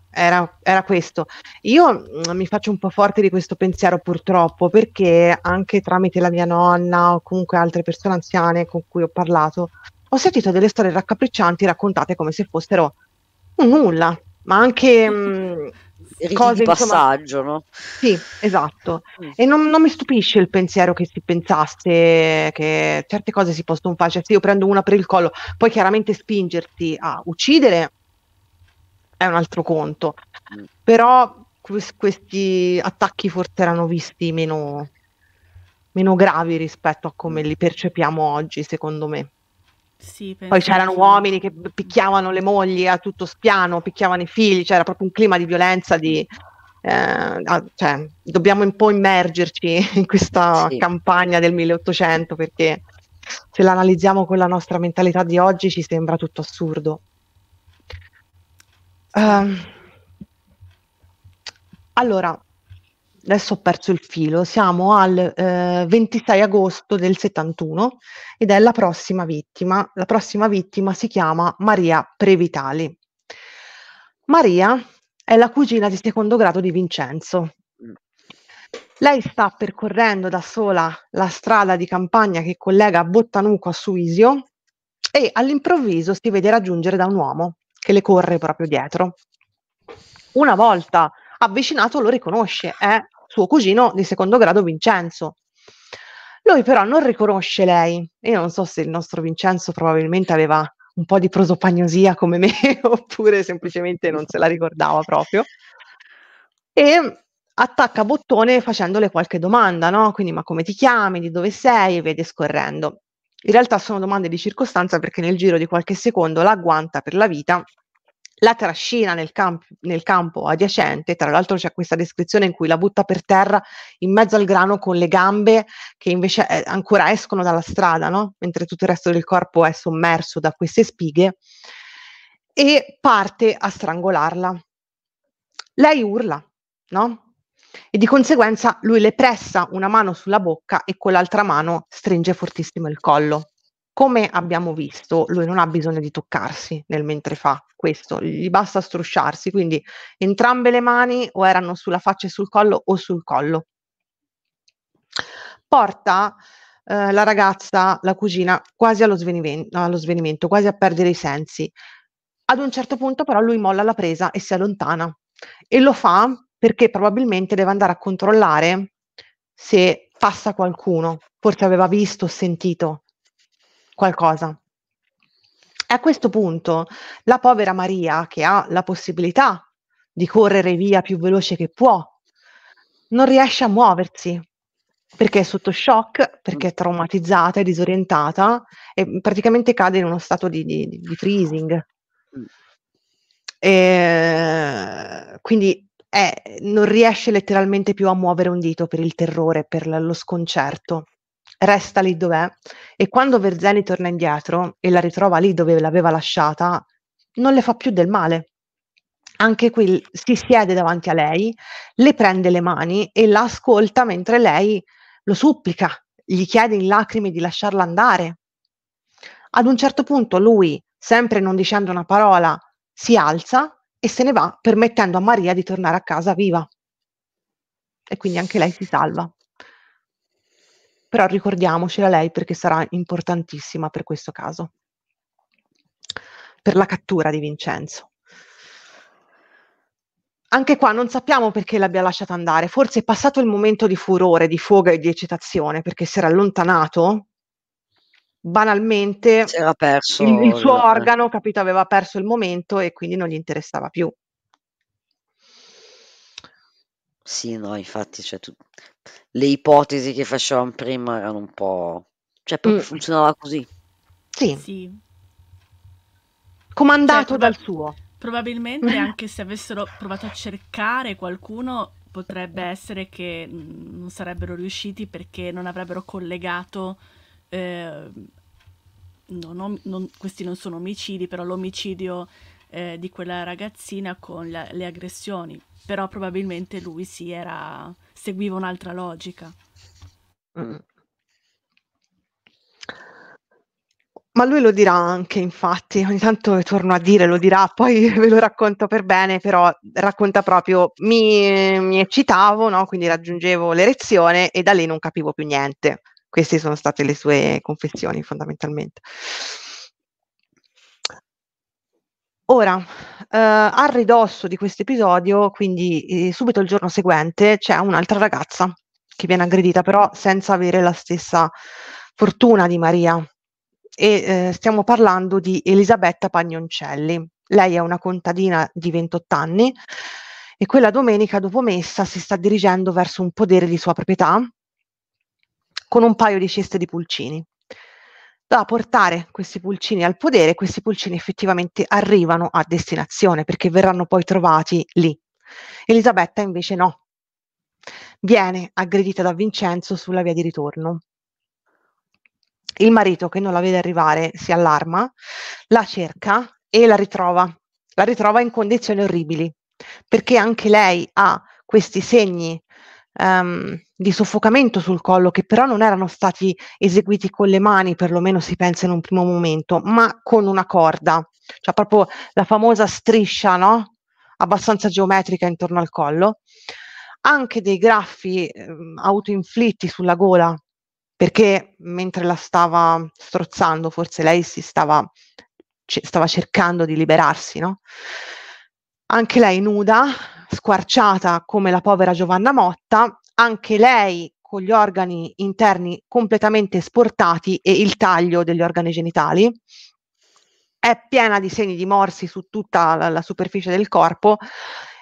era, era, questo. Io mm, mi faccio un po' forte di questo pensiero purtroppo perché anche tramite la mia nonna o comunque altre persone anziane con cui ho parlato, ho sentito delle storie raccapriccianti raccontate come se fossero un nulla, ma anche... Mh, mm, riti cose, di passaggio, insomma, no? Sì, esatto. Mm. E non, non, mi stupisce il pensiero che si pensasse che certe cose si possono fare, cioè se io prendo una per il collo, poi chiaramente spingerti a uccidere è un altro conto, mm. però quest- questi attacchi forse erano visti meno, meno gravi rispetto a come mm. li percepiamo oggi, secondo me. Sì, Poi c'erano sì. uomini che picchiavano le mogli a tutto spiano, picchiavano i figli, c'era proprio un clima di violenza, di, eh, cioè, dobbiamo un po' immergerci in questa sì. campagna del 1800 perché se la analizziamo con la nostra mentalità di oggi ci sembra tutto assurdo. Uh, allora, adesso ho perso il filo, siamo al eh, 26 agosto del 71 ed è la prossima vittima. La prossima vittima si chiama Maria Previtali. Maria è la cugina di secondo grado di Vincenzo. Mm. Lei sta percorrendo da sola la strada di campagna che collega Bottanuco a Suisio e all'improvviso si vede raggiungere da un uomo che le corre proprio dietro. Una volta avvicinato lo riconosce, è suo cugino di secondo grado Vincenzo. Lui però non riconosce lei. Io non so se il nostro Vincenzo probabilmente aveva un po' di prosopagnosia come me oppure semplicemente non se la ricordava proprio. E attacca Bottone facendole qualche domanda, no? Quindi ma come ti chiami, di dove sei e vede scorrendo. In realtà sono domande di circostanza perché nel giro di qualche secondo la agguanta per la vita la trascina nel, camp- nel, campo adiacente, tra l'altro c'è questa descrizione in cui la butta per terra in mezzo al grano con le gambe che invece eh, ancora escono dalla strada, no? mentre tutto il resto del corpo è sommerso da queste spighe, e parte a strangolarla. Lei urla, no? E di conseguenza lui le pressa una mano sulla bocca e con l'altra mano stringe fortissimo il collo. Come abbiamo visto, lui non ha bisogno di toccarsi nel mentre fa questo, gli basta strusciarsi, quindi entrambe le mani o erano sulla faccia e sul collo o sul collo. Porta eh, la ragazza, la cugina, quasi allo svenimento, allo svenimento, quasi a perdere i sensi. Ad un certo punto però lui molla la presa e si allontana e lo fa perché probabilmente deve andare a controllare se passa qualcuno, forse aveva visto o sentito qualcosa. A questo punto la povera Maria, che ha la possibilità di correre via più veloce che può, non riesce a muoversi perché è sotto shock, perché è traumatizzata, è disorientata e praticamente cade in uno stato di, di, di freezing. E, quindi eh, non riesce letteralmente più a muovere un dito per il terrore, per lo sconcerto resta lì dov'è e quando Verzeni torna indietro e la ritrova lì dove l'aveva lasciata, non le fa più del male. Anche qui si siede davanti a lei, le prende le mani e la ascolta mentre lei lo supplica, gli chiede in lacrime di lasciarla andare. Ad un certo punto lui, sempre non dicendo una parola, si alza e se ne va permettendo a Maria di tornare a casa viva. E quindi anche lei si salva però ricordiamocela lei perché sarà importantissima per questo caso, per la cattura di Vincenzo. Anche qua non sappiamo perché l'abbia lasciata andare, forse è passato il momento di furore, di foga e di eccitazione, perché si era allontanato, banalmente, il, il, suo organo, capito, aveva perso il momento e quindi non gli interessava più. Sì, no, infatti, cioè, tu... le ipotesi che facevamo prima erano un po'... Cioè, proprio mm. funzionava così. Sì. sì. Comandato cioè, probab- dal suo. Probabilmente anche se avessero provato a cercare qualcuno, potrebbe essere che mm, non sarebbero riusciti perché non avrebbero collegato... Eh, non non, questi non sono omicidi, però l'omicidio eh, di quella ragazzina con la, le aggressioni, però probabilmente lui si era, seguiva un'altra logica. Mm. Ma lui lo dirà anche, infatti, ogni tanto torno a dire, lo dirà, poi ve lo racconto per bene, però racconta proprio, mi, mi eccitavo, no? quindi raggiungevo l'erezione e da lì non capivo più niente. Queste sono state le sue confessioni fondamentalmente. Ora, eh, a ridosso di questo episodio, quindi eh, subito il giorno seguente, c'è un'altra ragazza che viene aggredita, però senza avere la stessa fortuna di Maria. E eh, stiamo parlando di Elisabetta Pagnoncelli. Lei è una contadina di 28 anni e quella domenica dopo messa si sta dirigendo verso un podere di sua proprietà con un paio di ceste di pulcini da portare questi pulcini al podere, questi pulcini effettivamente arrivano a destinazione perché verranno poi trovati lì. Elisabetta invece no, viene aggredita da Vincenzo sulla via di ritorno. Il marito che non la vede arrivare si allarma, la cerca e la ritrova. La ritrova in condizioni orribili, perché anche lei ha questi segni um, di soffocamento sul collo che però non erano stati eseguiti con le mani, perlomeno si pensa in un primo momento, ma con una corda, cioè proprio la famosa striscia, no? Abbastanza geometrica intorno al collo. Anche dei graffi eh, autoinflitti sulla gola, perché mentre la stava strozzando, forse lei si stava, c- stava cercando di liberarsi, no? Anche lei nuda, squarciata come la povera Giovanna Motta, anche lei con gli organi interni completamente esportati e il taglio degli organi genitali. È piena di segni di morsi su tutta la, la superficie del corpo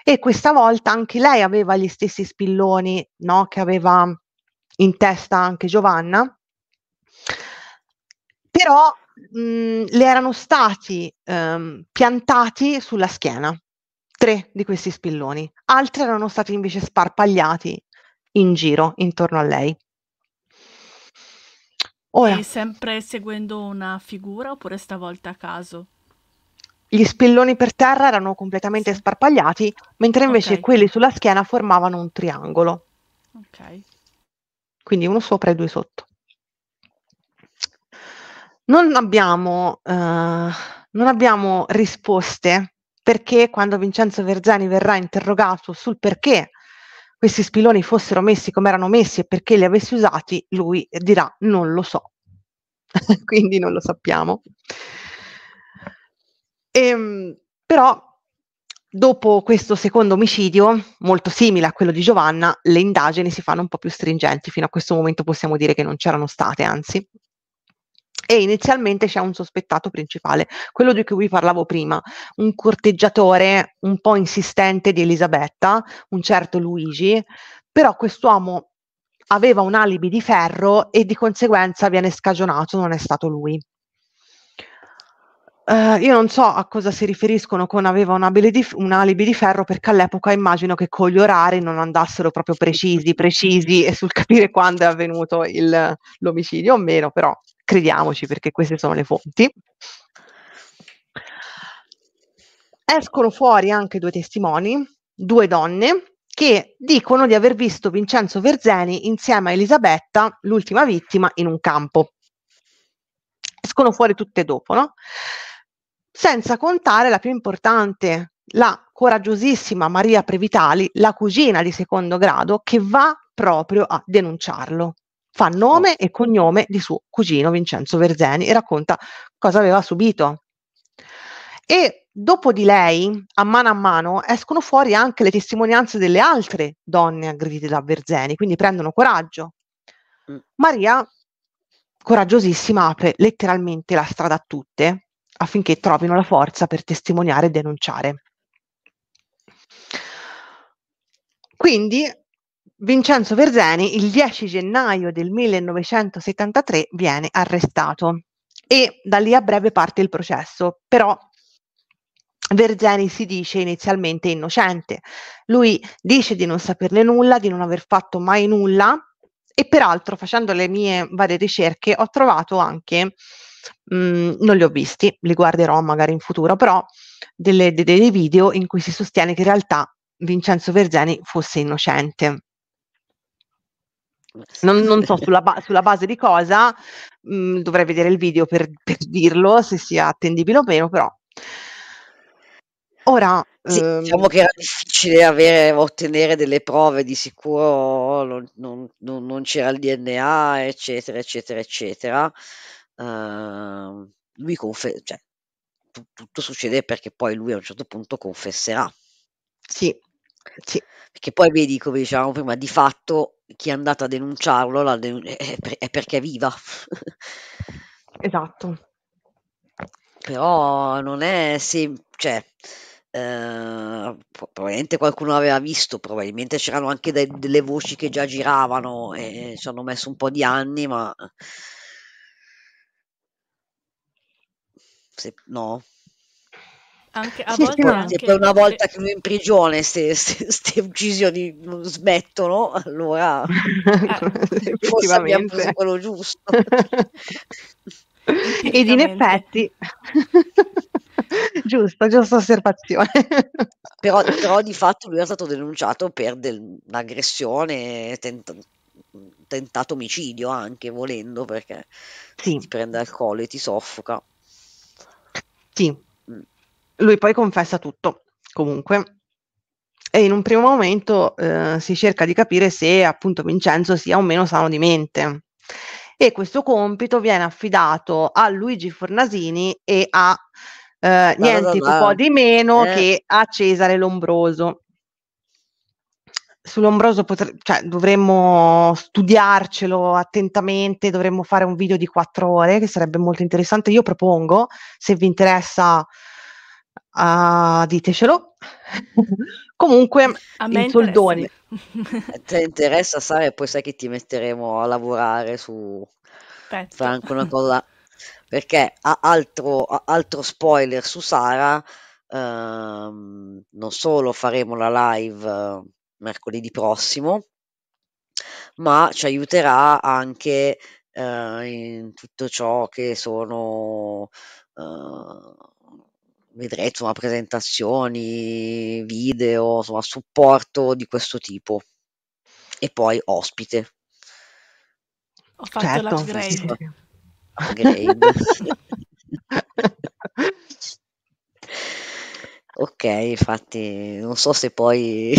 e questa volta anche lei aveva gli stessi spilloni no, che aveva in testa anche Giovanna, però mh, le erano stati ehm, piantati sulla schiena tre di questi spilloni, altri erano stati invece sparpagliati in giro intorno a lei. Ora, e sempre seguendo una figura oppure stavolta a caso? Gli spilloni per terra erano completamente sì. sparpagliati, mentre invece okay. quelli sulla schiena formavano un triangolo. Ok. Quindi uno sopra e due sotto. Non abbiamo, uh, non abbiamo risposte perché quando Vincenzo Verzani verrà interrogato sul perché questi spiloni fossero messi come erano messi e perché li avessi usati, lui dirà non lo so. Quindi non lo sappiamo. E, ehm, però dopo questo secondo omicidio, molto simile a quello di Giovanna, le indagini si fanno un po' più stringenti, fino a questo momento possiamo dire che non c'erano state, anzi e inizialmente c'è un sospettato principale, quello di cui vi parlavo prima, un corteggiatore un po' insistente di Elisabetta, un certo Luigi, però quest'uomo aveva un alibi di ferro e di conseguenza viene scagionato, non è stato lui. Uh, io non so a cosa si riferiscono con aveva un, di, un alibi di ferro perché all'epoca immagino che con gli orari non andassero proprio precisi, precisi e sul capire quando è avvenuto il, l'omicidio o meno, però crediamoci perché queste sono le fonti. Escono fuori anche due testimoni, due donne, che dicono di aver visto Vincenzo Verzeni insieme a Elisabetta, l'ultima vittima, in un campo. Escono fuori tutte dopo, no? Senza contare la più importante, la coraggiosissima Maria Previtali, la cugina di secondo grado, che va proprio a denunciarlo fa nome oh. e cognome di suo cugino Vincenzo Verzeni e racconta cosa aveva subito. E dopo di lei, a mano a mano, escono fuori anche le testimonianze delle altre donne aggredite da Verzeni, quindi prendono coraggio. Mm. Maria, coraggiosissima, apre letteralmente la strada a tutte affinché trovino la forza per testimoniare e denunciare. Quindi Vincenzo Verzeni il 10 gennaio del 1973 viene arrestato e da lì a breve parte il processo, però Verzeni si dice inizialmente innocente. Lui dice di non saperne nulla, di non aver fatto mai nulla e peraltro facendo le mie varie ricerche ho trovato anche, mh, mm, non li ho visti, li guarderò magari in futuro, però delle, dei, dei video in cui si sostiene che in realtà Vincenzo Verzeni fosse innocente non, non so sulla, ba- sulla, base di cosa, mh, mm, dovrei vedere il video per, per, dirlo se sia attendibile o meno, però. Ora, sì, ehm... diciamo che era difficile avere, ottenere delle prove, di sicuro non, non, non c'era il DNA, eccetera, eccetera, eccetera. Uh, lui confessa, cioè, t- tutto succede perché poi lui a un certo punto confesserà. Sì, sì. Perché poi vedi, come dicevamo prima, di fatto chi è andato a denunciarlo l'ha denun- è, per- è perché è viva. Esatto. Però non è semplice, cioè, eh, probabilmente qualcuno l'aveva visto, probabilmente c'erano anche de- delle voci che già giravano e ci hanno messo un po' di anni, ma... Se, no, anche, a sì, volte sì, anche... poi una volta che lui è in prigione, se queste uccisioni non smettono, allora eh, forse abbiamo preso quello giusto. Ed in effetti, giusto giusta osservazione. Però, però, di fatto lui è stato denunciato per del, un'aggressione, tent, tentato omicidio anche volendo perché sì. ti prende al collo e ti soffoca. Sì, lui poi confessa tutto, comunque. E in un primo momento eh, si cerca di capire se appunto Vincenzo sia o meno sano di mente. E questo compito viene affidato a Luigi Fornasini e a eh, niente un po' di meno eh. che a Cesare Lombroso sull'ombroso potre- cioè, dovremmo studiarcelo attentamente, dovremmo fare un video di quattro ore che sarebbe molto interessante. Io propongo, se vi interessa Uh, ditecelo. Comunque, a me soldoni. Ti interessa, eh, Sara, e poi sai che ti metteremo a lavorare su Pezzo. Certo. Franco, una cosa. Perché altro, altro spoiler su Sara, ehm, non solo faremo la live eh, mercoledì prossimo, ma ci aiuterà anche eh, in tutto ciò che sono... Eh, vedrete insomma, presentazioni, video, insomma, supporto di questo tipo. E poi ospite. Ho fatto certo, l'upgrade. ok, infatti non so se poi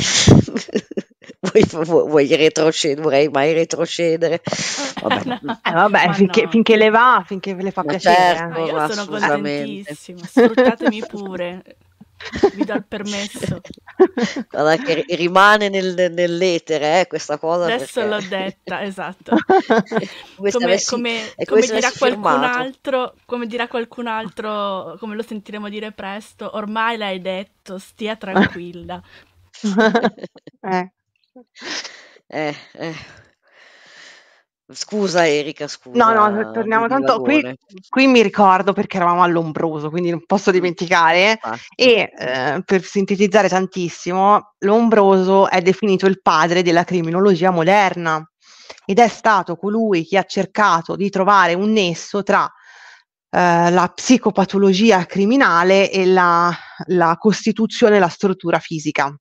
vuoi, vuoi retrocedere, vorrei mai retrocedere. Eh, vabbè, no, eh, vabbè no. finché, le va, finché le fa ma piacere. Eh, certo, eh. ma sono contentissima, sfruttatemi pure. Mi dà il permesso. Guarda che rimane nel, nell'etere eh, questa cosa. Adesso perché... l'ho detta, esatto. come, avessi, come, come, dirà qualcun altro, come dirà qualcun altro, come lo sentiremo dire presto, ormai l'hai detto, stia tranquilla. eh. Eh, eh. Scusa Erika, scusa no, no, torniamo tanto qui, qui mi ricordo perché eravamo all'ombroso, quindi non posso mm. dimenticare. Infatti. E eh, per sintetizzare tantissimo, l'ombroso è definito il padre della criminologia moderna ed è stato colui che ha cercato di trovare un nesso tra eh, la psicopatologia criminale e la, la costituzione la struttura fisica.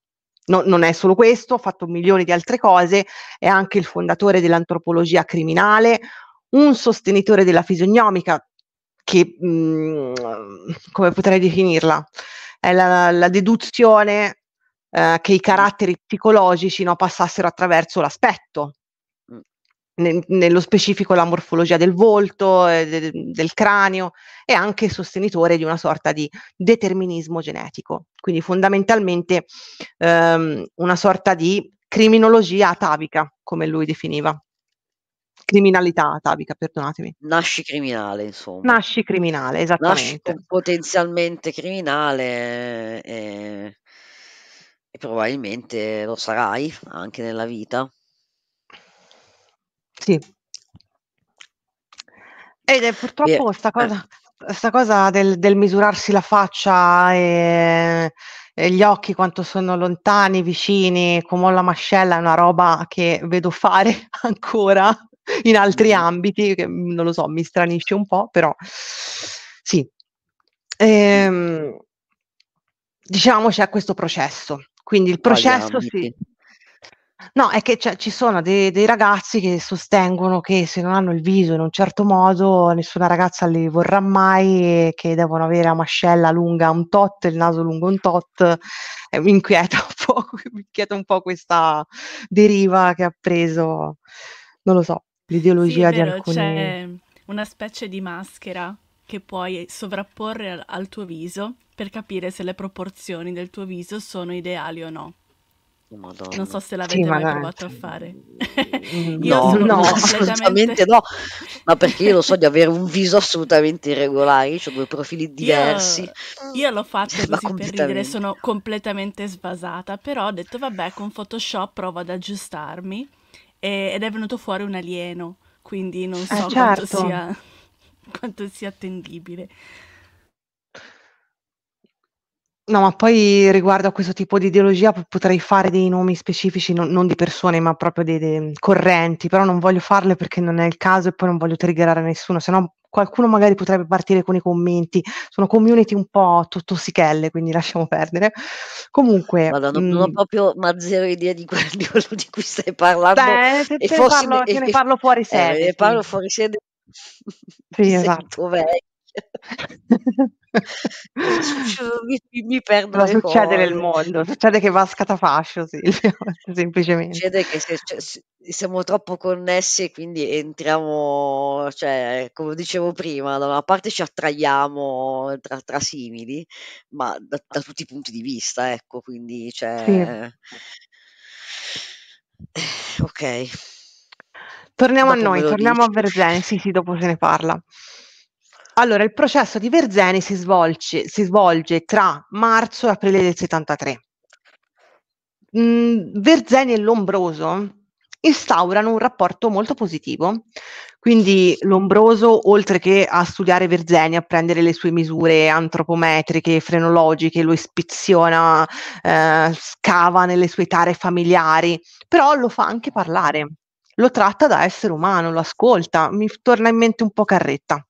No, non è solo questo, ha fatto milioni di altre cose, è anche il fondatore dell'antropologia criminale, un sostenitore della fisionomica, che mh, mm, come potrei definirla? È la, la deduzione eh, che i caratteri psicologici no, passassero attraverso l'aspetto ne, nello specifico la morfologia del volto, eh, de, del cranio, e anche sostenitore di una sorta di determinismo genetico. Quindi fondamentalmente ehm, una sorta di criminologia atavica, come lui definiva. Criminalità atavica, perdonatemi. Nasci criminale, insomma. Nasci criminale, esattamente. Nasci potenzialmente criminale. Eh probabilmente lo sarai anche nella vita. Sì. Ed è purtroppo E questa eh. cosa sta cosa del del misurarsi la faccia, ehm, e gli occhi quanto sono lontani, vicini, come ho la mascella è una roba che vedo fare ancora in altri mh mm. ambiti che, non lo so, mi stranisce un po', però sì. Ehm, diciamo c'è questo processo. Quindi il processo si ambiti? No, è che cioè, ci sono dei, dei, ragazzi che sostengono che se non hanno il viso in un certo modo nessuna ragazza li vorrà mai e che devono avere la mascella lunga un tot, il naso lungo un tot. Eh, mi, inquieta un po', mi inquieta un po' questa deriva che ha preso, non lo so, l'ideo,logia sì, di alcuni... C'è una specie di maschera che puoi sovrapporre al, al tuo viso per capire se le proporzioni del tuo viso sono ideali o no. Oh, Madonna. Non so se l'avete sì, mai magari. provato a fare. Mm, no, no assolutamente no, ma perché io lo so di avere un viso assolutamente irregolare, io ho due profili diversi. Io, io l'ho fatto così per ridere, sono completamente svasata, però ho detto vabbè con Photoshop provo ad aggiustarmi e, ed è venuto fuori un alieno, quindi non eh, so eh, certo. quanto, sia, quanto sia attendibile. No, ma poi riguardo a questo tipo di ideologia potrei fare dei nomi specifici, non, non di persone, ma proprio dei, dei mhmm, correnti, però non voglio farle perché non è il caso e poi non voglio triggerare nessuno, se no qualcuno magari potrebbe partire con i commenti. Sono community un po' tossichelle, quindi lasciamo perdere. Comunque. Guarda, non, mh, ho mhmm proprio ma zero idea di, quello di cui stai parlando. Beh, te, e te, forse ne parlo, ne, ne parlo fuori sede. Eh, ne parlo fuori sede. Sì, esatto. Vecchia. mi, mi, perdo. Ma succede cose. nel mondo, succede che va a scatafascio, Silvio, semplicemente. Succede che se, se, siamo troppo connessi e quindi entriamo, cioè, come dicevo prima, da una parte ci attraiamo tra, tra simili, ma da, da, tutti i punti di vista, ecco, quindi cioè... sì. Ok. Torniamo dopo a noi, torniamo dici. a Verlaine, sì sì, dopo se ne parla. Allora, il processo di Verzeni si svolge, si svolge tra marzo e aprile del 73. Mm, Verzeni e Lombroso instaurano un rapporto molto positivo. Quindi Lombroso, oltre che a studiare Verzeni, a prendere le sue misure antropometriche, frenologiche, lo ispeziona, eh, scava nelle sue tare familiari, però lo fa anche parlare, lo tratta da essere umano, lo ascolta, mi torna in mente un po' Carretta.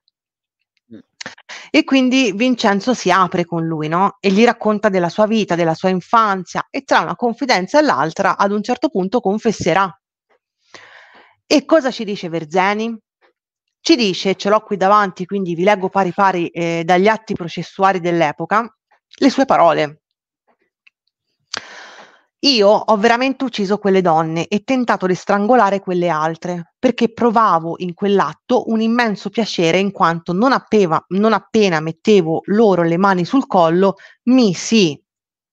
E quindi Vincenzo si apre con lui, no? E gli racconta della sua vita, della sua infanzia e tra una confidenza e l'altra ad un certo punto confesserà. E cosa ci dice Verzeni? Ci dice, ce l'ho qui davanti, quindi vi leggo pari pari eh, dagli atti processuali dell'epoca, le sue parole. Io ho veramente ucciso quelle donne e tentato di strangolare quelle altre, perché provavo in quell'atto un immenso piacere in quanto non, appeva, non appena mettevo loro le mani sul collo, mi si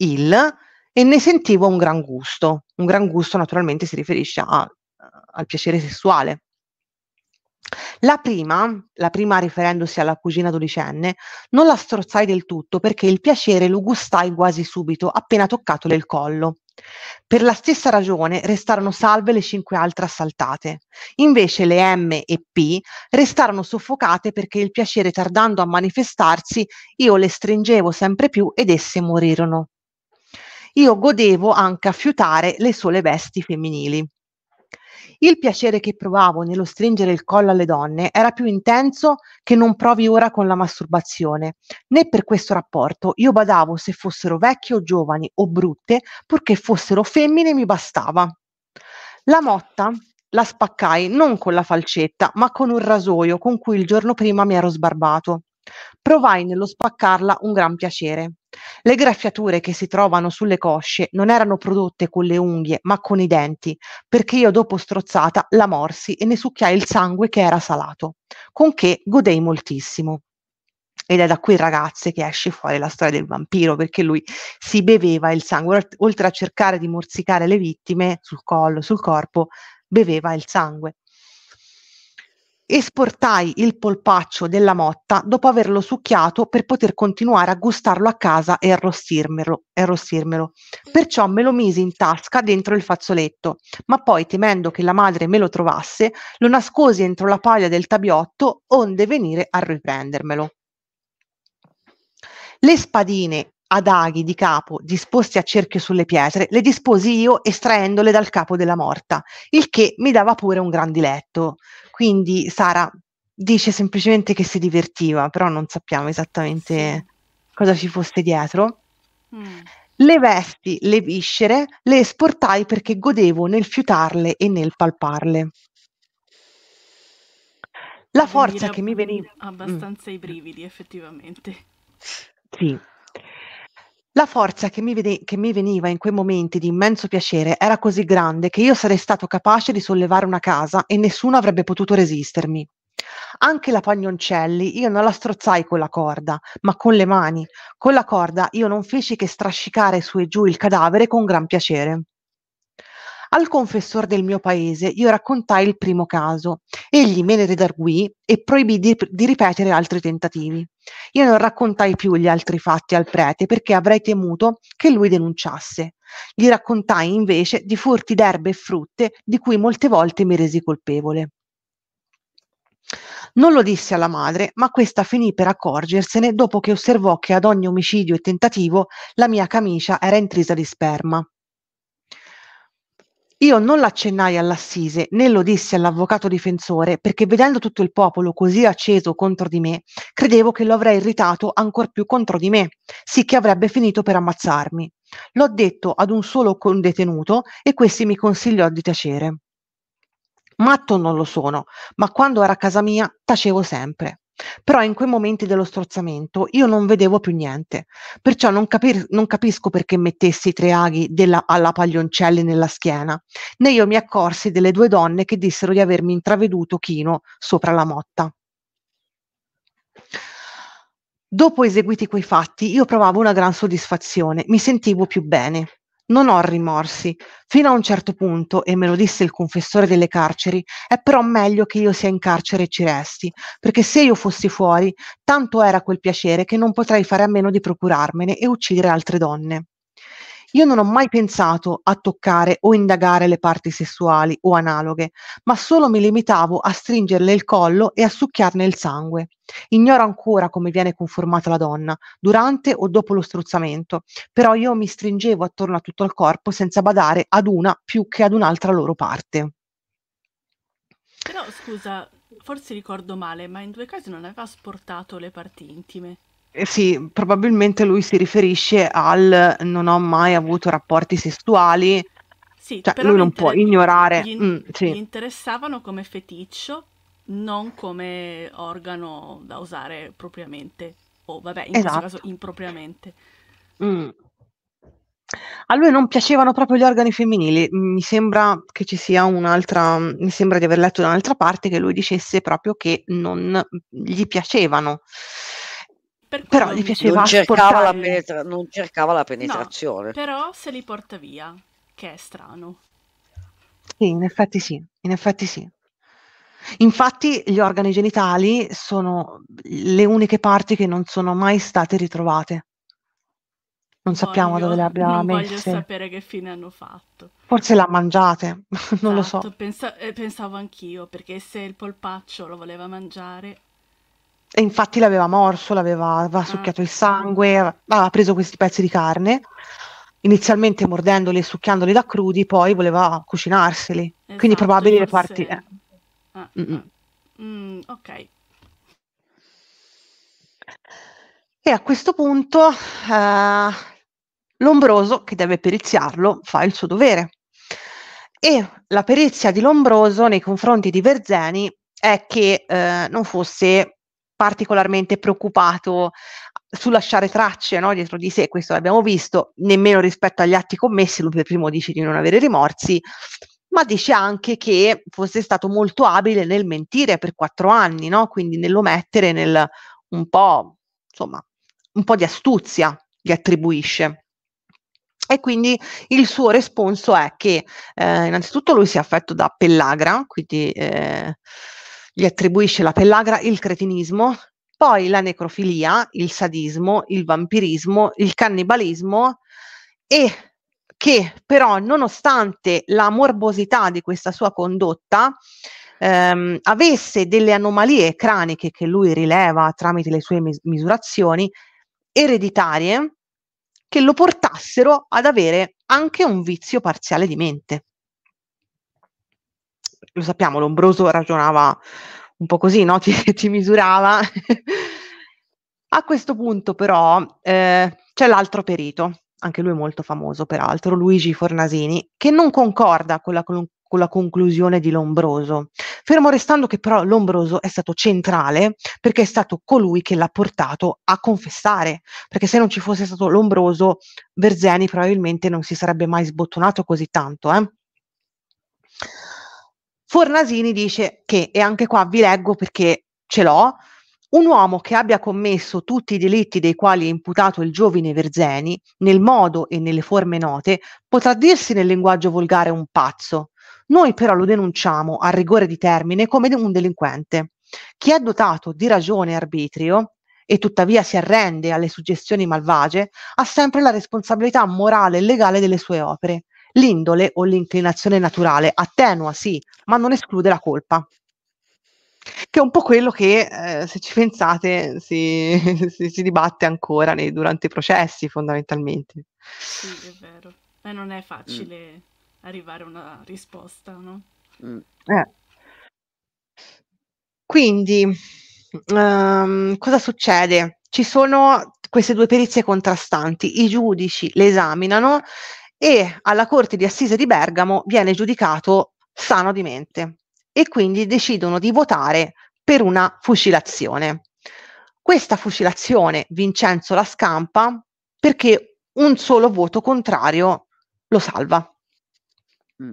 il e ne sentivo un gran gusto. Un gran gusto naturalmente si riferisce a, al piacere sessuale. La prima, la prima riferendosi alla cugina dodicenne, non la strozzai del tutto perché il piacere lo gustai quasi subito, appena toccatole il collo. Per la stessa ragione restarono salve le cinque altre assaltate. Invece le M e P restarono soffocate perché il piacere tardando a manifestarsi io le stringevo sempre più ed esse morirono. Io godevo anche a fiutare le sole vesti femminili. Il piacere che provavo nello stringere il collo alle donne era più intenso che non provi ora con la masturbazione. Né per questo rapporto io badavo se fossero vecchie o giovani o brutte, purché fossero femmine mi bastava. La motta la spaccai non con la falcetta, ma con un rasoio con cui il giorno prima mi ero sbarbato. Provai nello spaccarla un gran piacere. Le graffiature che si trovano sulle cosce non erano prodotte con le unghie, ma con i denti, perché io dopo strozzata la morsi e ne succhiai il sangue che era salato, con che godei moltissimo. Ed è da qui, ragazze, che esce fuori la storia del vampiro, perché lui si beveva il sangue, oltre a cercare di morsicare le vittime sul collo, sul corpo, beveva il sangue. Esportai il polpaccio della motta dopo averlo succhiato per poter continuare a gustarlo a casa e arrostirmelo, arrossirmelo. Perciò me lo misi in tasca dentro il fazzoletto, ma poi temendo che la madre me lo trovasse, lo nascosi entro la paglia del tabiotto onde venire a riprendermelo. Le spadine ad aghi di capo disposti a cerchio sulle pietre, le disposi io estraendole dal capo della morta, il che mi dava pure un gran diletto. Quindi Sara dice semplicemente che si divertiva, però non sappiamo esattamente cosa ci fosse dietro. Mm. Le vesti, le viscere, le esportai perché godevo nel fiutarle e nel palparle. La forza che mi veniva... Abbastanza mm. i brividi, effettivamente. Sì. La forza che mi, vede- che mi veniva in quei momenti di immenso piacere era così grande che io sarei stato capace di sollevare una casa e nessuno avrebbe potuto resistermi. Anche la Pagnoncelli io non la strozzai con la corda, ma con le mani. Con la corda io non feci che strascicare su e giù il cadavere con gran piacere. Al confessore del mio paese io raccontai il primo caso. Egli me ne redarguì e proibì di, di ripetere altri tentativi. Io non raccontai più gli altri fatti al prete perché avrei temuto che lui denunciasse. Gli raccontai invece di furti d'erbe e frutte di cui molte volte mi resi colpevole. Non lo dissi alla madre, ma questa finì per accorgersene dopo che osservò che ad ogni omicidio e tentativo la mia camicia era intrisa di sperma. Io non l'accennai all'assise né lo dissi all'avvocato difensore perché vedendo tutto il popolo così acceso contro di me, credevo che lo avrei irritato ancor più contro di me, sì che avrebbe finito per ammazzarmi. L'ho detto ad un solo condetenuto e questi mi consigliò di tacere. Matto non lo sono, ma quando era a casa mia tacevo sempre. Però in quei momenti dello strozzamento io non vedevo più niente, perciò non, capir- non capisco perché mettessi i tre aghi della- alla Paglioncelli nella schiena, né io mi accorsi delle due donne che dissero di avermi intraveduto chino sopra la motta. Dopo eseguiti quei fatti, io provavo una gran soddisfazione, mi sentivo più bene. Non ho rimorsi. Fino a un certo punto, e me lo disse il confessore delle carceri, è però meglio che io sia in carcere e ci resti, perché se io fossi fuori, tanto era quel piacere che non potrei fare a meno di procurarmene e uccidere altre donne. Io non ho mai pensato a toccare o indagare le parti sessuali o analoghe, ma solo mi limitavo a stringerle il collo e a succhiarne il sangue. Ignoro ancora come viene conformata la donna, durante o dopo lo strozzamento, però io mi stringevo attorno a tutto il corpo senza badare ad una più che ad un'altra loro parte. Però scusa, forse ricordo male, ma in due casi non aveva asportato le parti intime. Eh, sì, probabilmente lui si riferisce al non ho mai avuto rapporti sessuali. Sì, cioè, lui non può ignorare. Gli, mm, sì. gli interessavano come feticcio, non come organo da usare propriamente. O vabbè, in esatto. questo caso impropriamente. Mm. A lui non piacevano proprio gli organi femminili, mi sembra che ci sia un'altra, mi sembra di aver letto da un'altra parte che lui dicesse proprio che non gli piacevano. Per però gli piaceva non cercava, la penetra- non cercava la penetrazione. No, però se li porta via, che è strano. Sì, in effetti sì, in effetti sì. Infatti gli organi genitali sono le uniche parti che non sono mai state ritrovate. Non voglio, sappiamo dove le abbia non messe. Non voglio sapere che fine hanno fatto. Forse l'ha mangiate, esatto, non lo so. Esatto, pensa- eh, pensavo anch'io, perché se il polpaccio lo voleva mangiare... E infatti l'aveva morso, l'aveva, aveva succhiato il ah. sangue, aveva preso questi pezzi di carne, inizialmente mordendoli e succhiandoli da crudi, poi voleva cucinarseli. Esatto, Quindi probabili le parti... Eh. Ah, mm, ok. E a questo punto eh, Lombroso, che deve periziarlo, fa il suo dovere. E la perizia di Lombroso nei confronti di Verzeni è che eh, non fosse particolarmente preoccupato su lasciare tracce no, dietro di sé, questo l'abbiamo visto, nemmeno rispetto agli atti commessi, lui per primo dice di non avere rimorsi, ma dice anche che fosse stato molto abile nel mentire per quattro anni, no? quindi nell'omettere, nel un po', insomma, un po' di astuzia gli attribuisce. E quindi il suo responso è che eh, innanzitutto lui si è affetto da pellagra, quindi eh, gli attribuisce la pellagra il cretinismo, poi la necrofilia, il sadismo, il vampirismo, il cannibalismo e che però nonostante la morbosità di questa sua condotta ehm, avesse delle anomalie craniche che lui rileva tramite le sue mis- misurazioni ereditarie che lo portassero ad avere anche un vizio parziale di mente lo sappiamo, Lombroso ragionava un po' così, no? ti, ti misurava. A questo punto però eh, c'è l'altro perito, anche lui molto famoso peraltro, Luigi Fornasini, che non concorda con la, con la, conclusione di Lombroso, fermo restando che però Lombroso è stato centrale perché è stato colui che l'ha portato a confessare, perché se non ci fosse stato Lombroso, Verzeni probabilmente non si sarebbe mai sbottonato così tanto. Eh? Fornasini dice che, e anche qua vi leggo perché ce l'ho, un uomo che abbia commesso tutti i delitti dei quali è imputato il giovine Verzeni, nel modo e nelle forme note, potrà dirsi nel linguaggio volgare un pazzo. Noi però lo denunciamo a rigore di termine come un delinquente. Chi è dotato di ragione e arbitrio e tuttavia si arrende alle suggestioni malvagie ha sempre la responsabilità morale e legale delle sue opere. L'indole o l'inclinazione naturale attenua, sì, ma non esclude la colpa. Che è un po' quello che, eh, se ci pensate, si, si, si dibatte ancora nei, durante i processi, fondamentalmente. Sì, è vero. E non è facile mm. arrivare a una risposta, no? Mm. Eh. Quindi, um, cosa succede? Ci sono queste due perizie contrastanti, i giudici le esaminano e alla Corte di Assise di Bergamo viene giudicato sano di mente e quindi decidono di votare per una fucilazione. Questa fucilazione Vincenzo la scampa perché un solo voto contrario lo salva. Mm.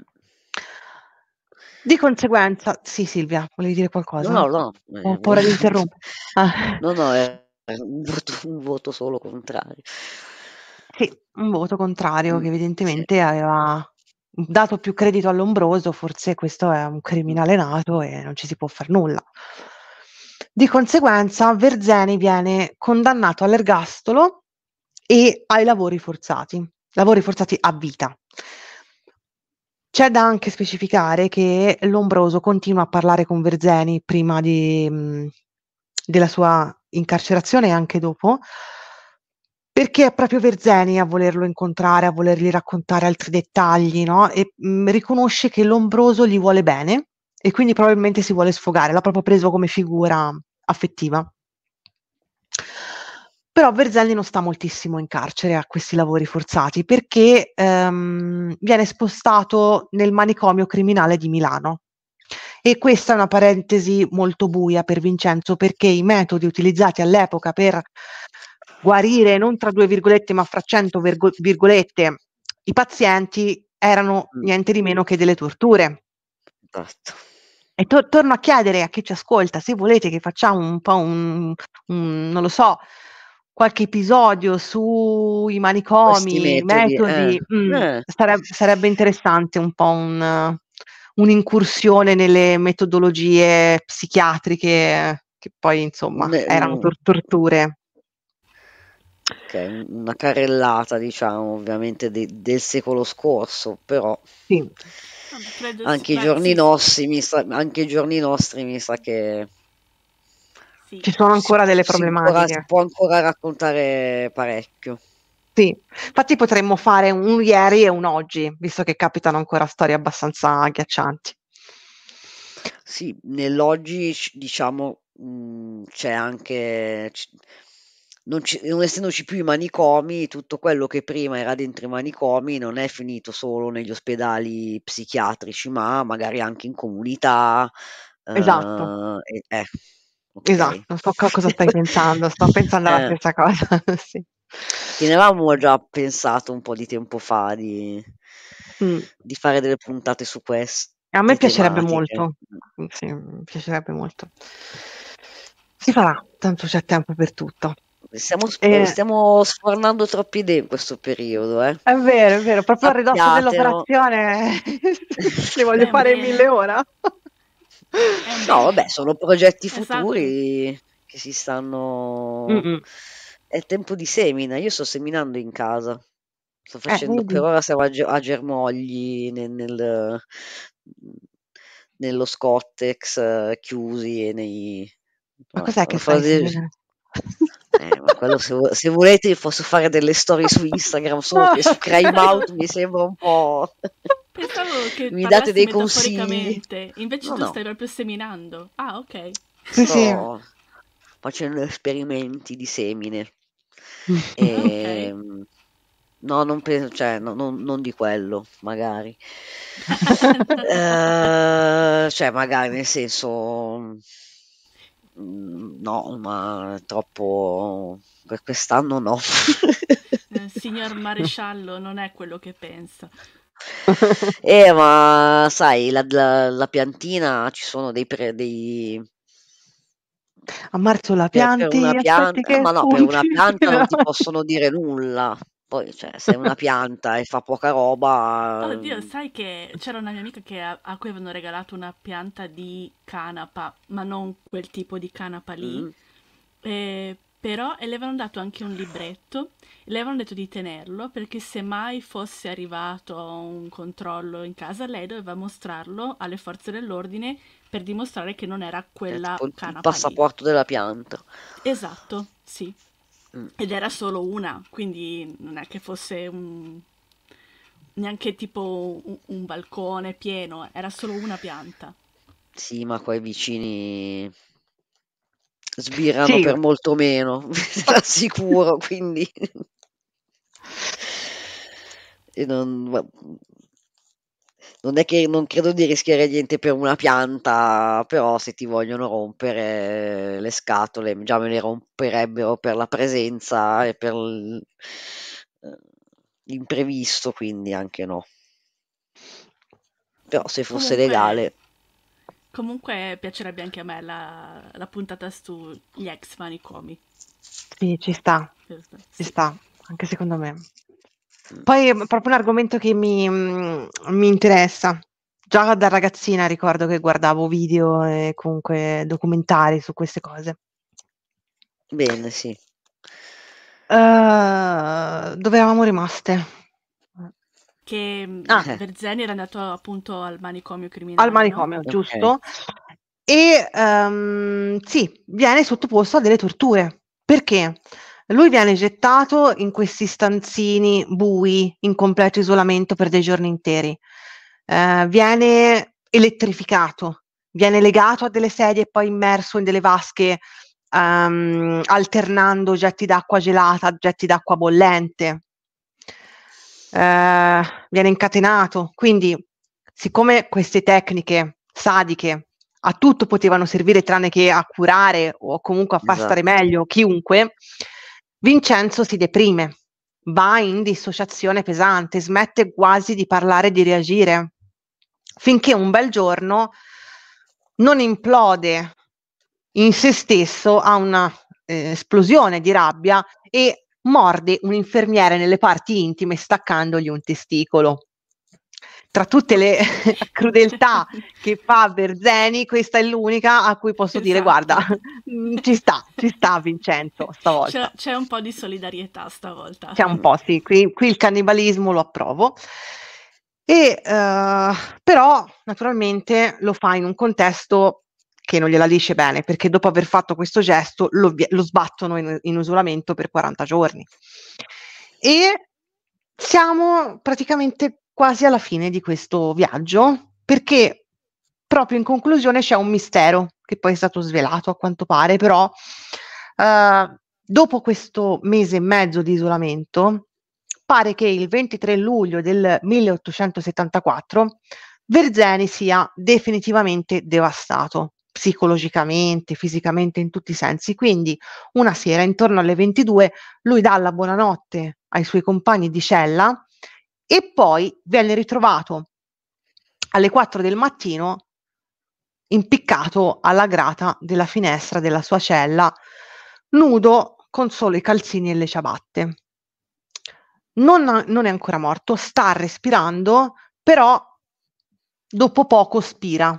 Di conseguenza, sì Silvia, volevi dire qualcosa? No, no, no. Ho oh, paura di interrompere. Ah. No, no, è un voto, un voto solo contrario. Sì, un voto contrario Mh, che mm, sì. evidentemente aveva dato più credito all'ombroso, forse questo è un criminale nato e non ci si può fare nulla. Di conseguenza Verzeni viene condannato all'ergastolo e ai lavori forzati, lavori forzati a vita. C'è da anche specificare che Lombroso continua a parlare con Verzeni prima di, mhmm, della sua incarcerazione e anche dopo, perché è proprio Verzeni a volerlo incontrare, a volergli raccontare altri dettagli, no? E mh, mm, riconosce che l'ombroso gli vuole bene e quindi probabilmente si vuole sfogare, l'ha proprio preso come figura affettiva. Però Verzelli non sta moltissimo in carcere a questi lavori forzati perché ehm, viene spostato nel manicomio criminale di Milano. E questa è una parentesi molto buia per Vincenzo perché i metodi utilizzati all'epoca per guarire non tra due virgolette ma fra cento virgo- virgolette i pazienti erano mm. niente di meno che delle torture. Esatto. E to- torno a chiedere a chi ci ascolta se volete che facciamo un po' un, un non lo so, qualche episodio sui manicomi, i metodi, eh. Mm, eh. Sarebbe, sarebbe, interessante un po' un, un'incursione nelle metodologie psichiatriche che poi insomma Beh, erano mm. tor- torture. Okay, una carrellata, diciamo, ovviamente de- del secolo scorso, però sì. anche, i giorni nostri, mi sa, anche i giorni nostri mi sa che sì. ci sono ancora si, delle problematiche. Si, ancora, si, può ancora raccontare parecchio. Sì, infatti potremmo fare un ieri e un oggi, visto che capitano ancora storie abbastanza agghiaccianti. Sì, nell'oggi diciamo mh, mm, c'è anche... C- non, ci, non, essendoci più i manicomi, tutto quello che prima era dentro i manicomi non è finito solo negli ospedali psichiatrici, ma magari anche in comunità. Esatto. Eh, eh, okay. Esatto, non so cosa stai pensando, sto pensando alla eh. stessa cosa. sì. Che ne avevamo già pensato un po' di tempo fa di, mm. di fare delle puntate su questo. A me piacerebbe tematiche. molto, sì, mi piacerebbe molto. Si farà, tanto c'è tempo per tutto. Stiamo, eh, stiamo sfornando troppi idee in questo periodo. Eh. È vero, è vero, proprio a ridosso dell'operazione ne voglio fare bene. mille ora. no, vabbè, sono progetti esatto. futuri esatto. che si stanno... Mm-mm. È tempo di semina, io sto seminando in casa. Sto eh, facendo, eh, per ora siamo a, a germogli nel, nel, nello Scottex eh, chiusi e nei... Ma cos'è che fai? Eh, se, se, volete posso fare delle storie su Instagram, solo che su Crime Out mi sembra un po'... Pensavo che mi date dei consigli. Invece no, tu no. stai proprio seminando. Ah, ok. Sì, Sto facendo esperimenti di semine. e... Ehm, okay. No, non penso, cioè, no, non, non, di quello, magari. uh, cioè, magari nel senso Mm, no, ma è troppo per quest'anno no. Il eh, signor maresciallo non è quello che pensa. eh, ma sai, la, la, la piantina ci sono dei, pre, dei... A marzo la pianti, per, per pianta, ma no, per una pianta non ti possono dire nulla. Poi, cioè, se è una pianta e fa poca roba... Oddio, mm. sai che c'era una mia amica che a, a cui avevano regalato una pianta di canapa, ma non quel tipo di canapa lì. Mm. Eh, però e le avevano dato anche un libretto le avevano detto di tenerlo perché se mai fosse arrivato un controllo in casa lei doveva mostrarlo alle forze dell'ordine per dimostrare che non era quella canapa il passaporto lì. della pianta esatto, sì mm. ed era solo una, quindi non è che fosse un, neanche tipo un, un balcone pieno, era solo una pianta. Sì, ma qua i vicini sbirano sì. per molto meno, assicuro, quindi... E non, non è che non credo di rischiare niente per una pianta, però se ti vogliono rompere le scatole, già me le romperebbero per la presenza e per eh, l'imprevisto, quindi anche no. Però se fosse comunque, legale. Comunque piacerebbe anche a me la, la puntata sugli ex manicomi. Sì, ci sta. Ci sta, anche secondo me. Poi è proprio un argomento che mi, mm, mi interessa. Già da ragazzina ricordo che guardavo video e comunque documentari su queste cose. Bene, sì. Uh, dove eravamo rimaste? Che ah. Berzeni mm, era andato appunto al manicomio criminale. Al manicomio, no? giusto. Okay. E um, sì, viene sottoposto a delle torture. Perché? Lui viene gettato in questi stanzini bui, in completo isolamento per dei giorni interi. Eh, viene elettrificato, viene legato a delle sedie e poi immerso in delle vasche um, alternando getti d'acqua gelata, getti d'acqua bollente. Eh, viene incatenato. Quindi, siccome queste tecniche sadiche a tutto potevano servire tranne che a curare o comunque a far esatto. stare meglio chiunque, Vincenzo si deprime, va in dissociazione pesante, smette quasi di parlare e di reagire, finché un bel giorno non implode in se stesso a una eh, esplosione di rabbia e morde un infermiere nelle parti intime staccandogli un testicolo tra tutte le crudeltà che fa Verzeni, questa è l'unica a cui posso esatto. dire guarda, mm, ci sta, ci sta Vincenzo stavolta. C'è, c'è, un po' di solidarietà stavolta. C'è un po', sì, qui, qui il cannibalismo lo approvo. E, uh, però naturalmente lo fa in un contesto che non gliela dice bene, perché dopo aver fatto questo gesto lo, lo sbattono in, in isolamento per 40 giorni. E siamo praticamente quasi alla fine di questo viaggio, perché proprio in conclusione c'è un mistero che poi è stato svelato a quanto pare, però eh, dopo questo mese e mezzo di isolamento, pare che il 23 luglio del 1874 Verzeni sia definitivamente devastato psicologicamente, fisicamente, in tutti i sensi. Quindi una sera, intorno alle 22, lui dà la buonanotte ai suoi compagni di cella e poi viene ritrovato alle 4 del mattino impiccato alla grata della finestra della sua cella, nudo con solo i calzini e le ciabatte. Non, non è ancora morto, sta respirando, però dopo poco spira,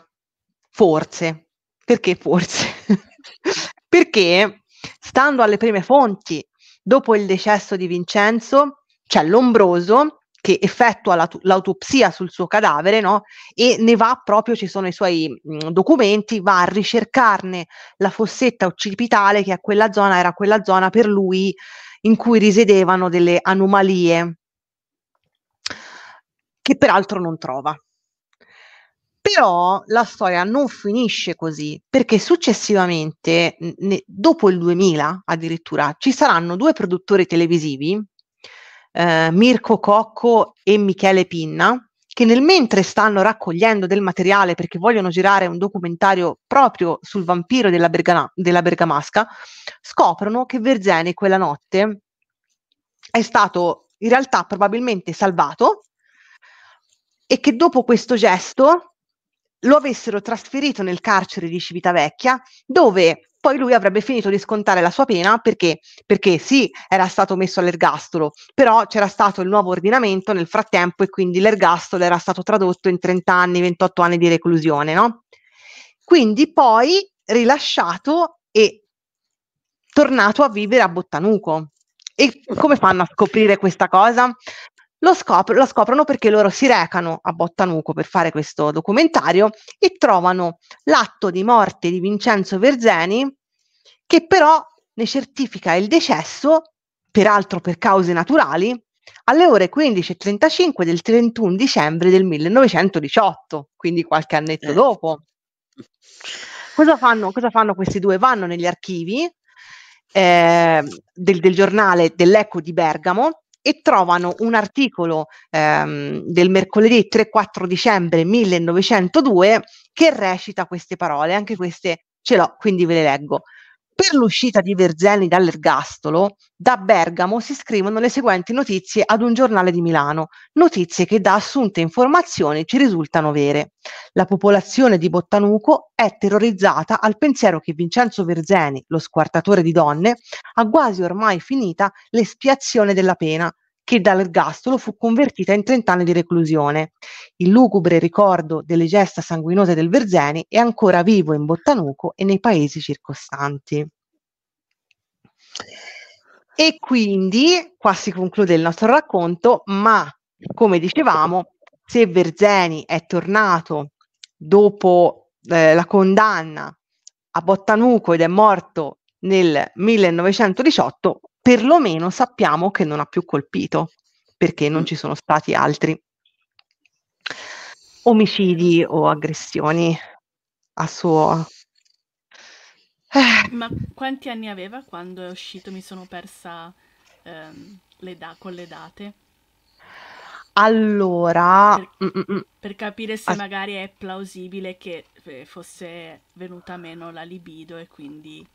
forse. Perché forse? Perché, stando alle prime fonti, dopo il decesso di Vincenzo, c'è cioè l'ombroso che effettua la, l'autopsia sul suo cadavere no? e ne va proprio, ci sono i suoi mh, documenti, va a ricercarne la fossetta occipitale che a quella zona era quella zona per lui in cui risiedevano delle anomalie che peraltro non trova. Però la storia non finisce così, perché successivamente, ne, dopo il 2000 addirittura, ci saranno due produttori televisivi eh, Mirko Cocco e Michele Pinna, che nel mentre stanno raccogliendo del materiale perché vogliono girare un documentario proprio sul vampiro della, Bergana- della Bergamasca, scoprono che Verzeni quella notte è stato in realtà probabilmente salvato e che dopo questo gesto lo avessero trasferito nel carcere di Civitavecchia dove poi lui avrebbe finito di scontare la sua pena perché, perché sì, era stato messo all'ergastolo, però c'era stato il nuovo ordinamento nel frattempo e quindi l'ergastolo era stato tradotto in 30 anni, 28 anni di reclusione, no? Quindi poi rilasciato e tornato a vivere a Bottanuco. E come fanno a scoprire questa cosa? Lo scop- la scoprono perché loro si recano a Bottanuco per fare questo documentario e trovano l'atto di morte di Vincenzo Verzeni che però ne certifica il decesso, peraltro per cause naturali, alle ore 15.35 del 31 dicembre del 1918, quindi qualche annetto eh. dopo. Cosa fanno, cosa fanno questi due? Vanno negli archivi eh, del, del giornale dell'Eco di Bergamo e trovano un articolo ehm, del mercoledì 3-4 dicembre 1902 che recita queste parole, anche queste ce l'ho, quindi ve le leggo. Per l'uscita di Verzeni dall'ergastolo, da Bergamo si scrivono le seguenti notizie ad un giornale di Milano, notizie che da assunte informazioni ci risultano vere. La popolazione di Bottanuco è terrorizzata al pensiero che Vincenzo Verzeni, lo squartatore di donne, ha quasi ormai finita l'espiazione della pena che dall'ergastolo fu convertita in 30 anni di reclusione. Il lugubre ricordo delle gesta sanguinose del Verzeni è ancora vivo in Bottanuco e nei paesi circostanti. E quindi qua si conclude il nostro racconto, ma come dicevamo, se Verzeni è tornato dopo eh, la condanna a Bottanuco ed è morto nel 1918, perlomeno sappiamo che non ha più colpito, perché non mm. ci sono stati altri omicidi o aggressioni a suo... Eh. Ma quanti anni aveva quando è uscito? Mi sono persa ehm, le da- con le date. Allora, per, mm, mm, per, capire se magari è plausibile che eh, fosse venuta meno la libido e quindi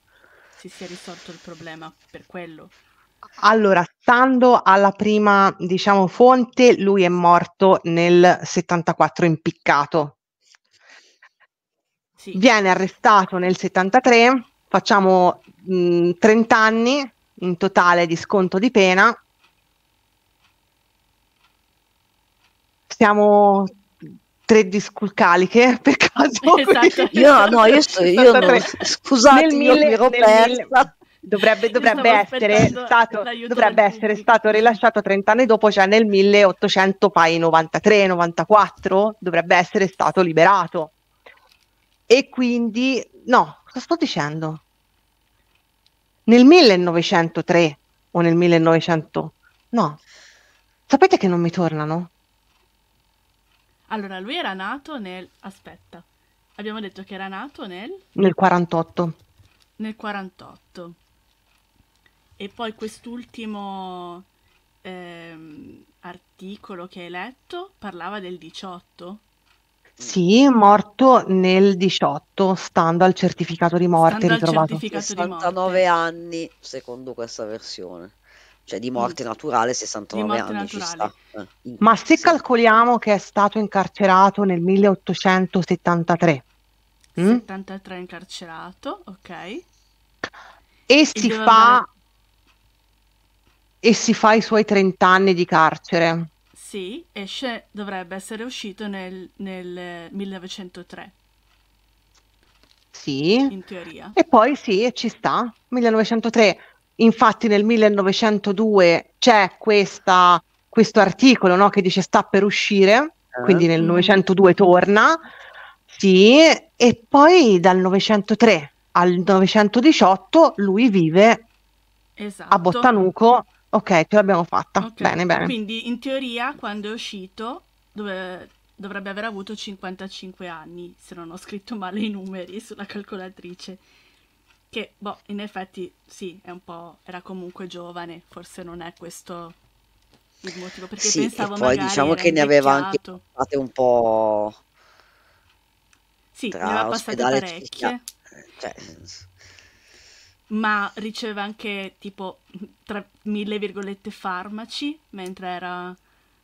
si sia risolto il problema per quello. Allora, stando alla prima, diciamo, fonte, lui è morto nel 74 impiccato. Sì. Viene arrestato nel 73, facciamo mh, mm, 30 anni in totale di sconto di pena. Siamo tre disculcaliche eh, per caso. Esatto. Io, no, io, sto, io non, scusate, nel io mi ero persa. Dovrebbe, dovrebbe, essere, stato, dovrebbe essere stato, rilasciato 30 anni dopo, cioè nel 1893-94, dovrebbe essere stato liberato. E quindi, no, cosa sto dicendo? Nel 1903 o nel 1900, no. Sapete che non mi tornano? Allora, lui era nato nel... aspetta, abbiamo detto che era nato nel... Nel 48. Nel 48. E poi quest'ultimo ehm, articolo che hai letto parlava del 18? Sì, morto nel 18, stando al certificato di morte Stando al ritrovato. certificato di morte. 69 anni, secondo questa versione cioè di mm. morte naturale 69 morte anni naturale. ci sta. Eh, Ma se sì. calcoliamo che è stato incarcerato nel 1873. 73 mm? incarcerato, ok. E, e si fa andare... e si fa i suoi 30 anni di carcere. Sì, esce, dovrebbe essere uscito nel, nel 1903. Eh, sì. In teoria. E poi sì, ci sta, 1903 Infatti nel 1902 c'è questa, questo articolo no, che dice sta per uscire, eh. quindi nel 1902 mm. torna, sì, e poi dal 1903 al 1918 lui vive esatto. a Bottanuco. Ok, ce l'abbiamo fatta. Okay. Bene, bene. Quindi in teoria quando è uscito dove, dovrebbe aver avuto 55 anni, se non ho scritto male i numeri sulla calcolatrice. Che, boh, in effetti sì, è un po'... era comunque giovane, forse non è questo il motivo, perché sì, pensavo e poi diciamo che ne aveva anche passate un po'... Sì, ne aveva passate parecchie. Eh, cioè... Ma riceve anche tipo, tra mille virgolette, farmaci mentre era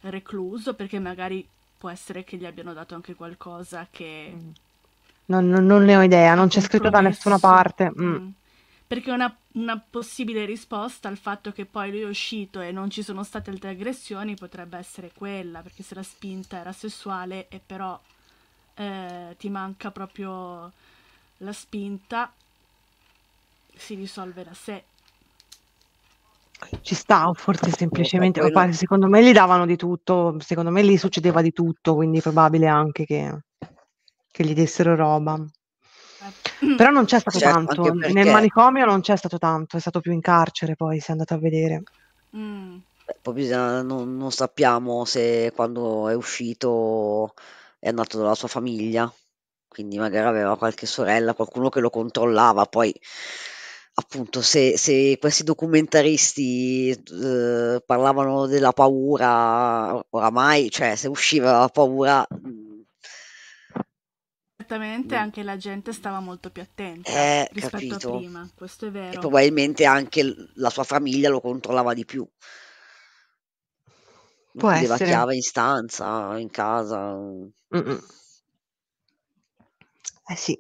recluso, perché magari può essere che gli abbiano dato anche qualcosa che... Mm non, non ne ho idea, non c'è scritto da nessuna parte. Mm. mm. Perché una, una, possibile risposta al fatto che poi lui è uscito e non ci sono state altre aggressioni potrebbe essere quella, perché se la spinta era sessuale e però eh, ti manca proprio la spinta, si risolve da sé ci sta o forse semplicemente quello... secondo me gli davano di tutto secondo me lì succedeva di tutto quindi è probabile anche che che gli dessero roba. Certo. Però non c'è stato certo, tanto, perché... nel manicomio non c'è stato tanto, è stato più in carcere poi, si è andato a vedere. Mm. Beh, poi bisogna, non, non, sappiamo se quando è uscito è andato dalla sua famiglia, quindi magari aveva qualche sorella, qualcuno che lo controllava, poi appunto se, se questi documentaristi eh, parlavano della paura, oramai, cioè se usciva la paura mm, Certamente mm. anche la gente stava molto più attenta eh, rispetto capito. a prima, questo è vero. E probabilmente anche la sua famiglia lo controllava di più. Può Vedeva essere. chiave in stanza, in casa. Mm-mm. Eh sì.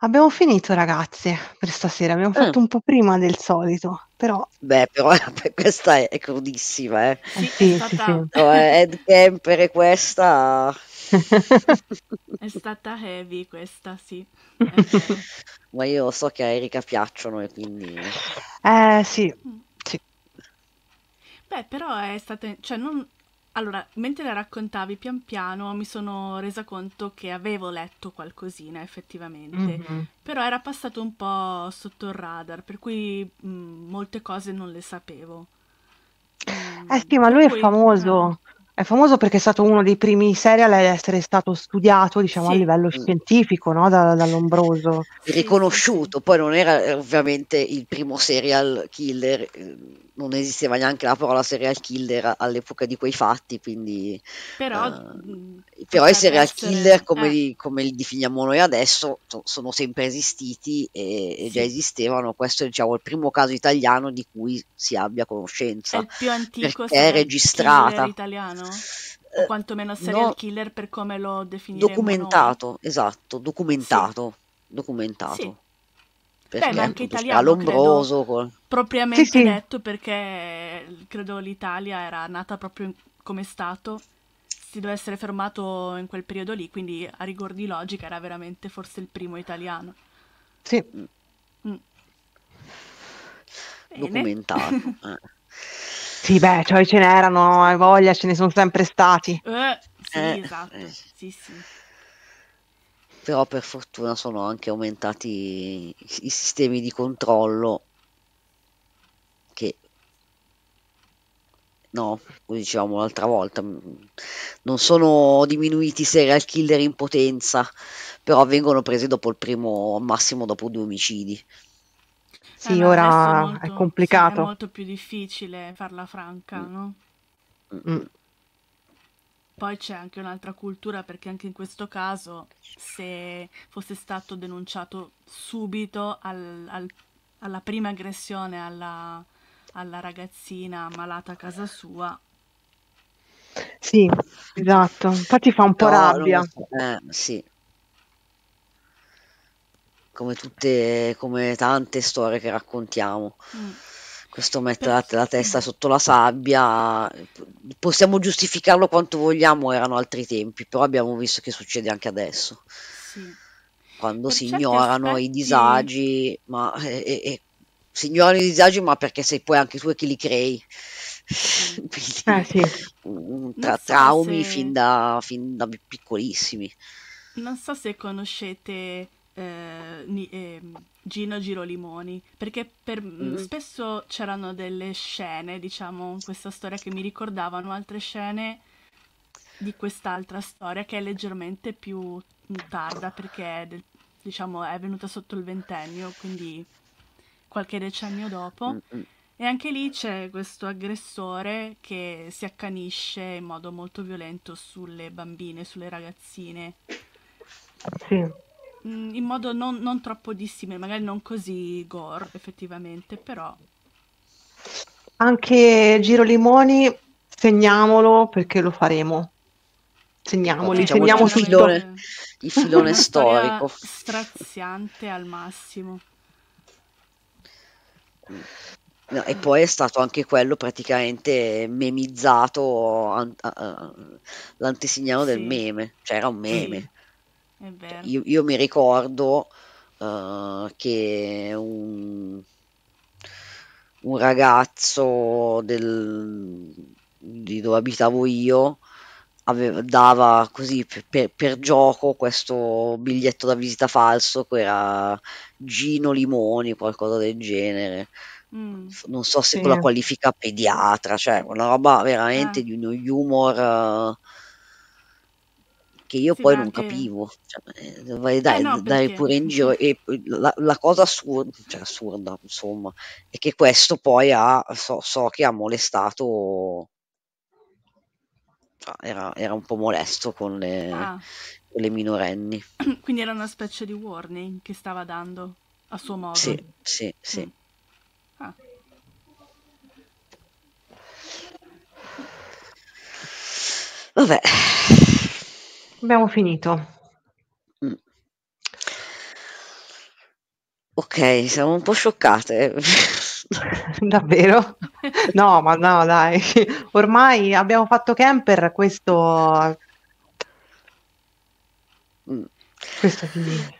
Abbiamo finito ragazze per stasera, abbiamo eh. fatto un po' prima del solito però... Beh, però questa è, è crudissima, eh. eh sì, è stata... Sì, eh, Ed Kemper questa... è stata heavy questa, sì. Ma io so che a Erika piacciono e quindi... Eh, sì. Beh, però è stata... Cioè, non, allora, mentre la raccontavi pian piano mi sono resa conto che avevo letto qualcosina effettivamente, mm-hmm. però era passato un po' sotto il radar, per cui mh, mm, molte cose non le sapevo. Mm, eh sì, ma lui è famoso. Eh. È famoso perché è stato uno dei primi serial ad essere stato studiato, diciamo, sì. a livello mm. scientifico, no? da, dall'Ombroso. Riconosciuto, poi non era eh, ovviamente il primo serial killer eh, non esisteva neanche la parola serial killer all'epoca di quei fatti, quindi... Però, uh, però i serial essere... killer, come, eh. li, come, li, definiamo noi adesso, so, sono sempre esistiti e, sì. e, già esistevano. Questo è diciamo, il primo caso italiano di cui si abbia conoscenza. È il più antico è registrata. italiano? O eh, quantomeno serial no, killer per come lo definiremo Documentato, noi. esatto, documentato, sì. documentato. Sì perché Beh, anche italiano, scalombroso. Credo, Propriamente sì, sì. detto, perché credo l'Italia era nata proprio come Stato, si doveva essere fermato in quel periodo lì, quindi a rigor di logica era veramente forse il primo italiano. Sì. Mm. Documentato. Eh. Sì, beh, cioè ce n'erano, hai voglia, ce ne sono sempre stati. Eh, sì, eh, esatto, eh. sì, sì però per fortuna sono anche aumentati i sistemi di controllo che no, come dicevamo l'altra volta, non sono diminuiti serial killer in potenza, però vengono presi dopo il primo, massimo dopo due omicidi. Sì, eh, ora è, molto, è complicato. Sì, è molto più difficile farla franca, mm. no? Mm. mm. Poi c'è anche un'altra cultura perché anche in questo caso se fosse stato denunciato subito al, al, alla prima aggressione alla, alla ragazzina malata a casa sua, sì, esatto. Infatti fa un po' no, rabbia. So. Eh, sì. Come tutte, come tante storie che raccontiamo. Mm questo mettere la testa sotto la sabbia, possiamo giustificarlo quanto vogliamo, erano altri tempi, però abbiamo visto che succede anche adesso, sì. quando per si ignorano aspetti... i disagi, ma e, e, e, si ignorano i disagi ma perché sei poi anche tu e chi li crei. Quindi, ah, sì. tra, so traumi se... fin, da, fin da piccolissimi. Non so se conoscete eh, ehm, Gino Girolimoni, perché per, mm, mm. spesso c'erano delle scene, diciamo, in questa storia che mi ricordavano altre scene di quest'altra storia che è leggermente più tarda perché è del, diciamo è venuta sotto il ventennio, quindi qualche decennio dopo. Mm, mm. E anche lì c'è questo aggressore che si accanisce in modo molto violento sulle bambine, sulle ragazzine. Sì. Mm, in modo non, non, troppo dissimile, magari non così gore effettivamente, però... Anche Giro Limoni, segniamolo perché lo faremo. Segniamoli, no, segniamo il filone, il filone storico. Straziante al massimo. No, e poi è stato anche quello praticamente memizzato an- a- a- l'antesignano sì. del meme, cioè era un meme. Cioè, io, io, mi ricordo uh, che un, un ragazzo del, di dove abitavo io aveva, dava così per, per, gioco questo biglietto da visita falso che era Gino Limoni, qualcosa del genere. Mm, non so se sì. con la qualifica pediatra, cioè una roba veramente ah. di uno humor. Uh, che io sì, poi non capivo. Cioè, eh, vai, eh dai, eh no, dai pure in giro. E la, la cosa assurda, cioè assurda, insomma, è che questo poi ha, so, so che ha molestato, cioè, era, era, un po' molesto con le, ah. con le minorenni. Quindi era una specie di warning che stava dando a suo modo. Sì, sì, sì. Mm. Ah. Vabbè, Abbiamo finito. Mm. Ok, siamo un po' scioccate. Davvero? No, ma no, dai. Ormai abbiamo fatto camper, questo... Mm. Questo quindi...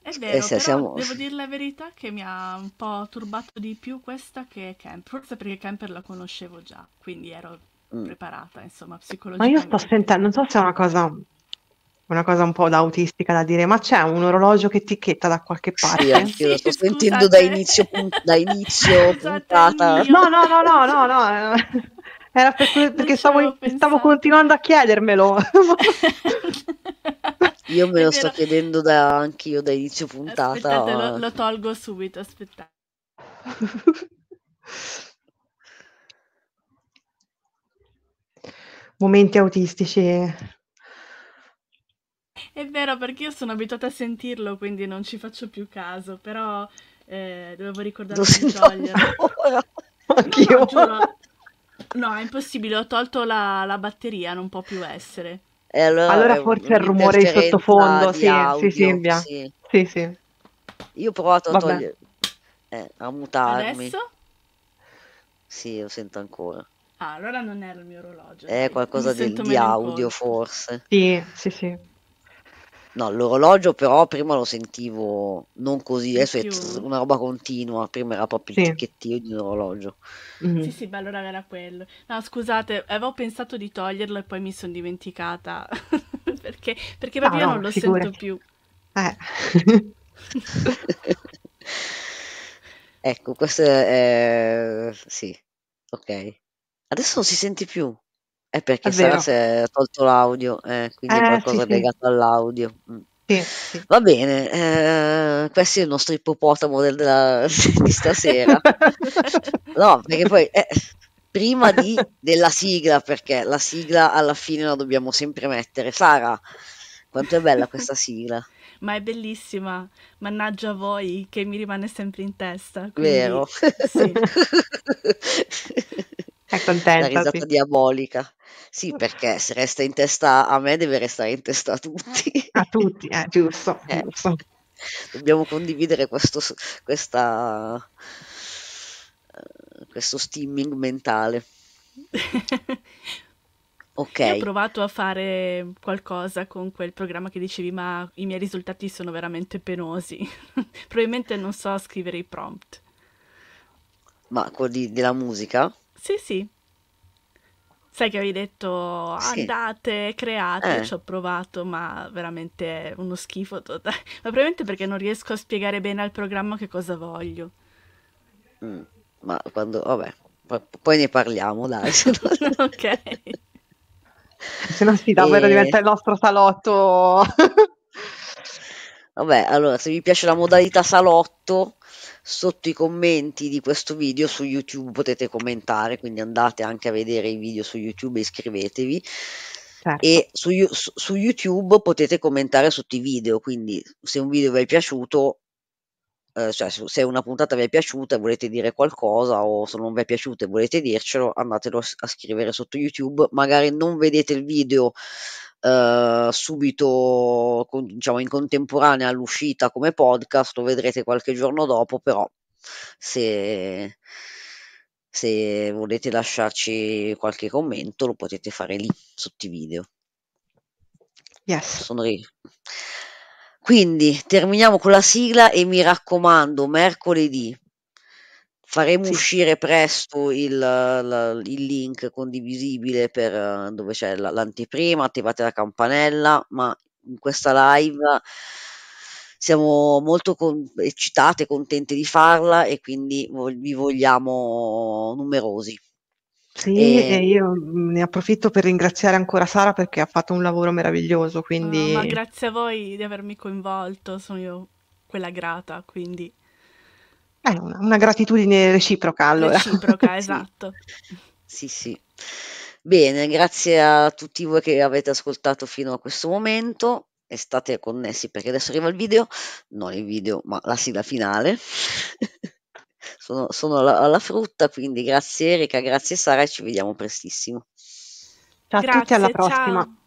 È vero, eh, se siamo- devo dire la verità che mi ha un po' turbato di più questa che Camper, forse perché Camper la conoscevo già, quindi ero Mm. preparata, insomma, psicologicamente. Ma io sto sentendo, non so se è una cosa, una cosa un po' da autistica da dire, ma c'è un orologio che etichetta da qualche parte? Sì, io lo sto sentendo da inizio, da inizio esatto, puntata. No, no, no, no, no, no. Eh, era per, perché stavo, stavo continuando a chiedermelo. io me lo sto chiedendo da, anche io da inizio puntata. Aspettate, lo, lo ah. tolgo subito, aspettate. momenti autistici. È vero, perché io sono abituata a sentirlo, quindi non ci faccio più caso, però eh, dovevo ricordarmi di toglierlo. Anch'io. No, no, no, è impossibile, ho tolto la, la batteria, non può più essere. E allora, allora forse il rumore di sottofondo, sì, audio, sì, Sì. sì, sì. Io ho provato a togliere, eh, a mutarmi. Adesso? Sì, lo sento ancora. Ah, allora non era il mio orologio. È qualcosa del, di audio forse. Sì, sì, sì. No, l'orologio però prima lo sentivo non così, adesso è una roba continua, prima era proprio il sì. ticchettio di un orologio. Mm-hmm. Sì, sì, beh, allora era quello. No, scusate, avevo pensato di toglierlo e poi mi sono dimenticata, perché, perché proprio no, no, non lo figurati. sento più. Eh. ecco, questo è... Eh, sì, ok. Adesso non si sente più. È perché Sara si è tolto l'audio, eh, quindi eh, è Eh, sì, qualcosa sì. legato all'audio. Mh. Mm. Sì, sì. Va bene, ehm, questo è il nostro ippopotamo del della di stasera. No, perché poi eh, prima di della sigla, perché la sigla alla fine la dobbiamo sempre mettere. Sara, quanto è bella questa sigla, Ma è bellissima, mannaggia a voi che mi rimane sempre in testa, quindi vero? sì. È contenta. Una risata sì. diabolica. Sì, perché se resta in testa a me deve restare in testa a tutti. A tutti, eh, giusto, eh. giusto. Dobbiamo condividere questo, questa, eh, questo steaming mentale. Ok. Io ho provato a fare qualcosa con quel programma che dicevi, ma i miei risultati sono veramente penosi. Probabilmente non so scrivere i prompt. Ma quelli della musica? Sì, sì. Sai che avevi detto Sì. andate, create, Eh. ci ho provato, ma veramente è uno schifo totale. Ma probabilmente perché non riesco a spiegare bene al programma che cosa voglio. Mm, ma quando vabbè, po- poi ne parliamo, dai, se no Ok. Se no sì, davvero Eh, diventa il nostro salotto. Vabbè, allora, se vi piace la modalità salotto, sotto i commenti di questo video su YouTube potete commentare, quindi andate anche a vedere i video su YouTube e iscrivetevi. Certo. E su, su, su YouTube potete commentare sotto i video, quindi se un video vi è piaciuto eh, cioè, se una puntata vi è piaciuta e volete dire qualcosa o se non vi è piaciuta e volete dircelo, andatelo a scrivere sotto YouTube, magari non vedete il video eh, subito con, diciamo in contemporanea all'uscita come podcast, lo vedrete qualche giorno dopo, però se, se volete lasciarci qualche commento lo potete fare lì sotto i video. Yes. Sono io. Quindi terminiamo con la sigla e mi raccomando, mercoledì Faremo sì. uscire presto il, la, il link condivisibile per, eh, dove c'è la, l'anteprima, attivate la campanella, ma in questa live siamo molto con- eccitate, contente di farla e quindi vi vogliamo numerosi. Sì, e... e... io mm, ne approfitto per ringraziare ancora Sara perché ha fatto un lavoro meraviglioso, quindi... Oh, grazie a voi di avermi coinvolto, sono io quella grata, quindi è eh, una, una, gratitudine reciproca allora. Reciproca, esatto. sì, sì. Bene, grazie a tutti voi che avete ascoltato fino a questo momento e state connessi perché adesso arriva il video, non il video, ma la sigla finale. sono, sono alla, alla, frutta, quindi grazie Erika, grazie Sara e ci vediamo prestissimo. Ciao grazie, a tutti, alla prossima. Ciao.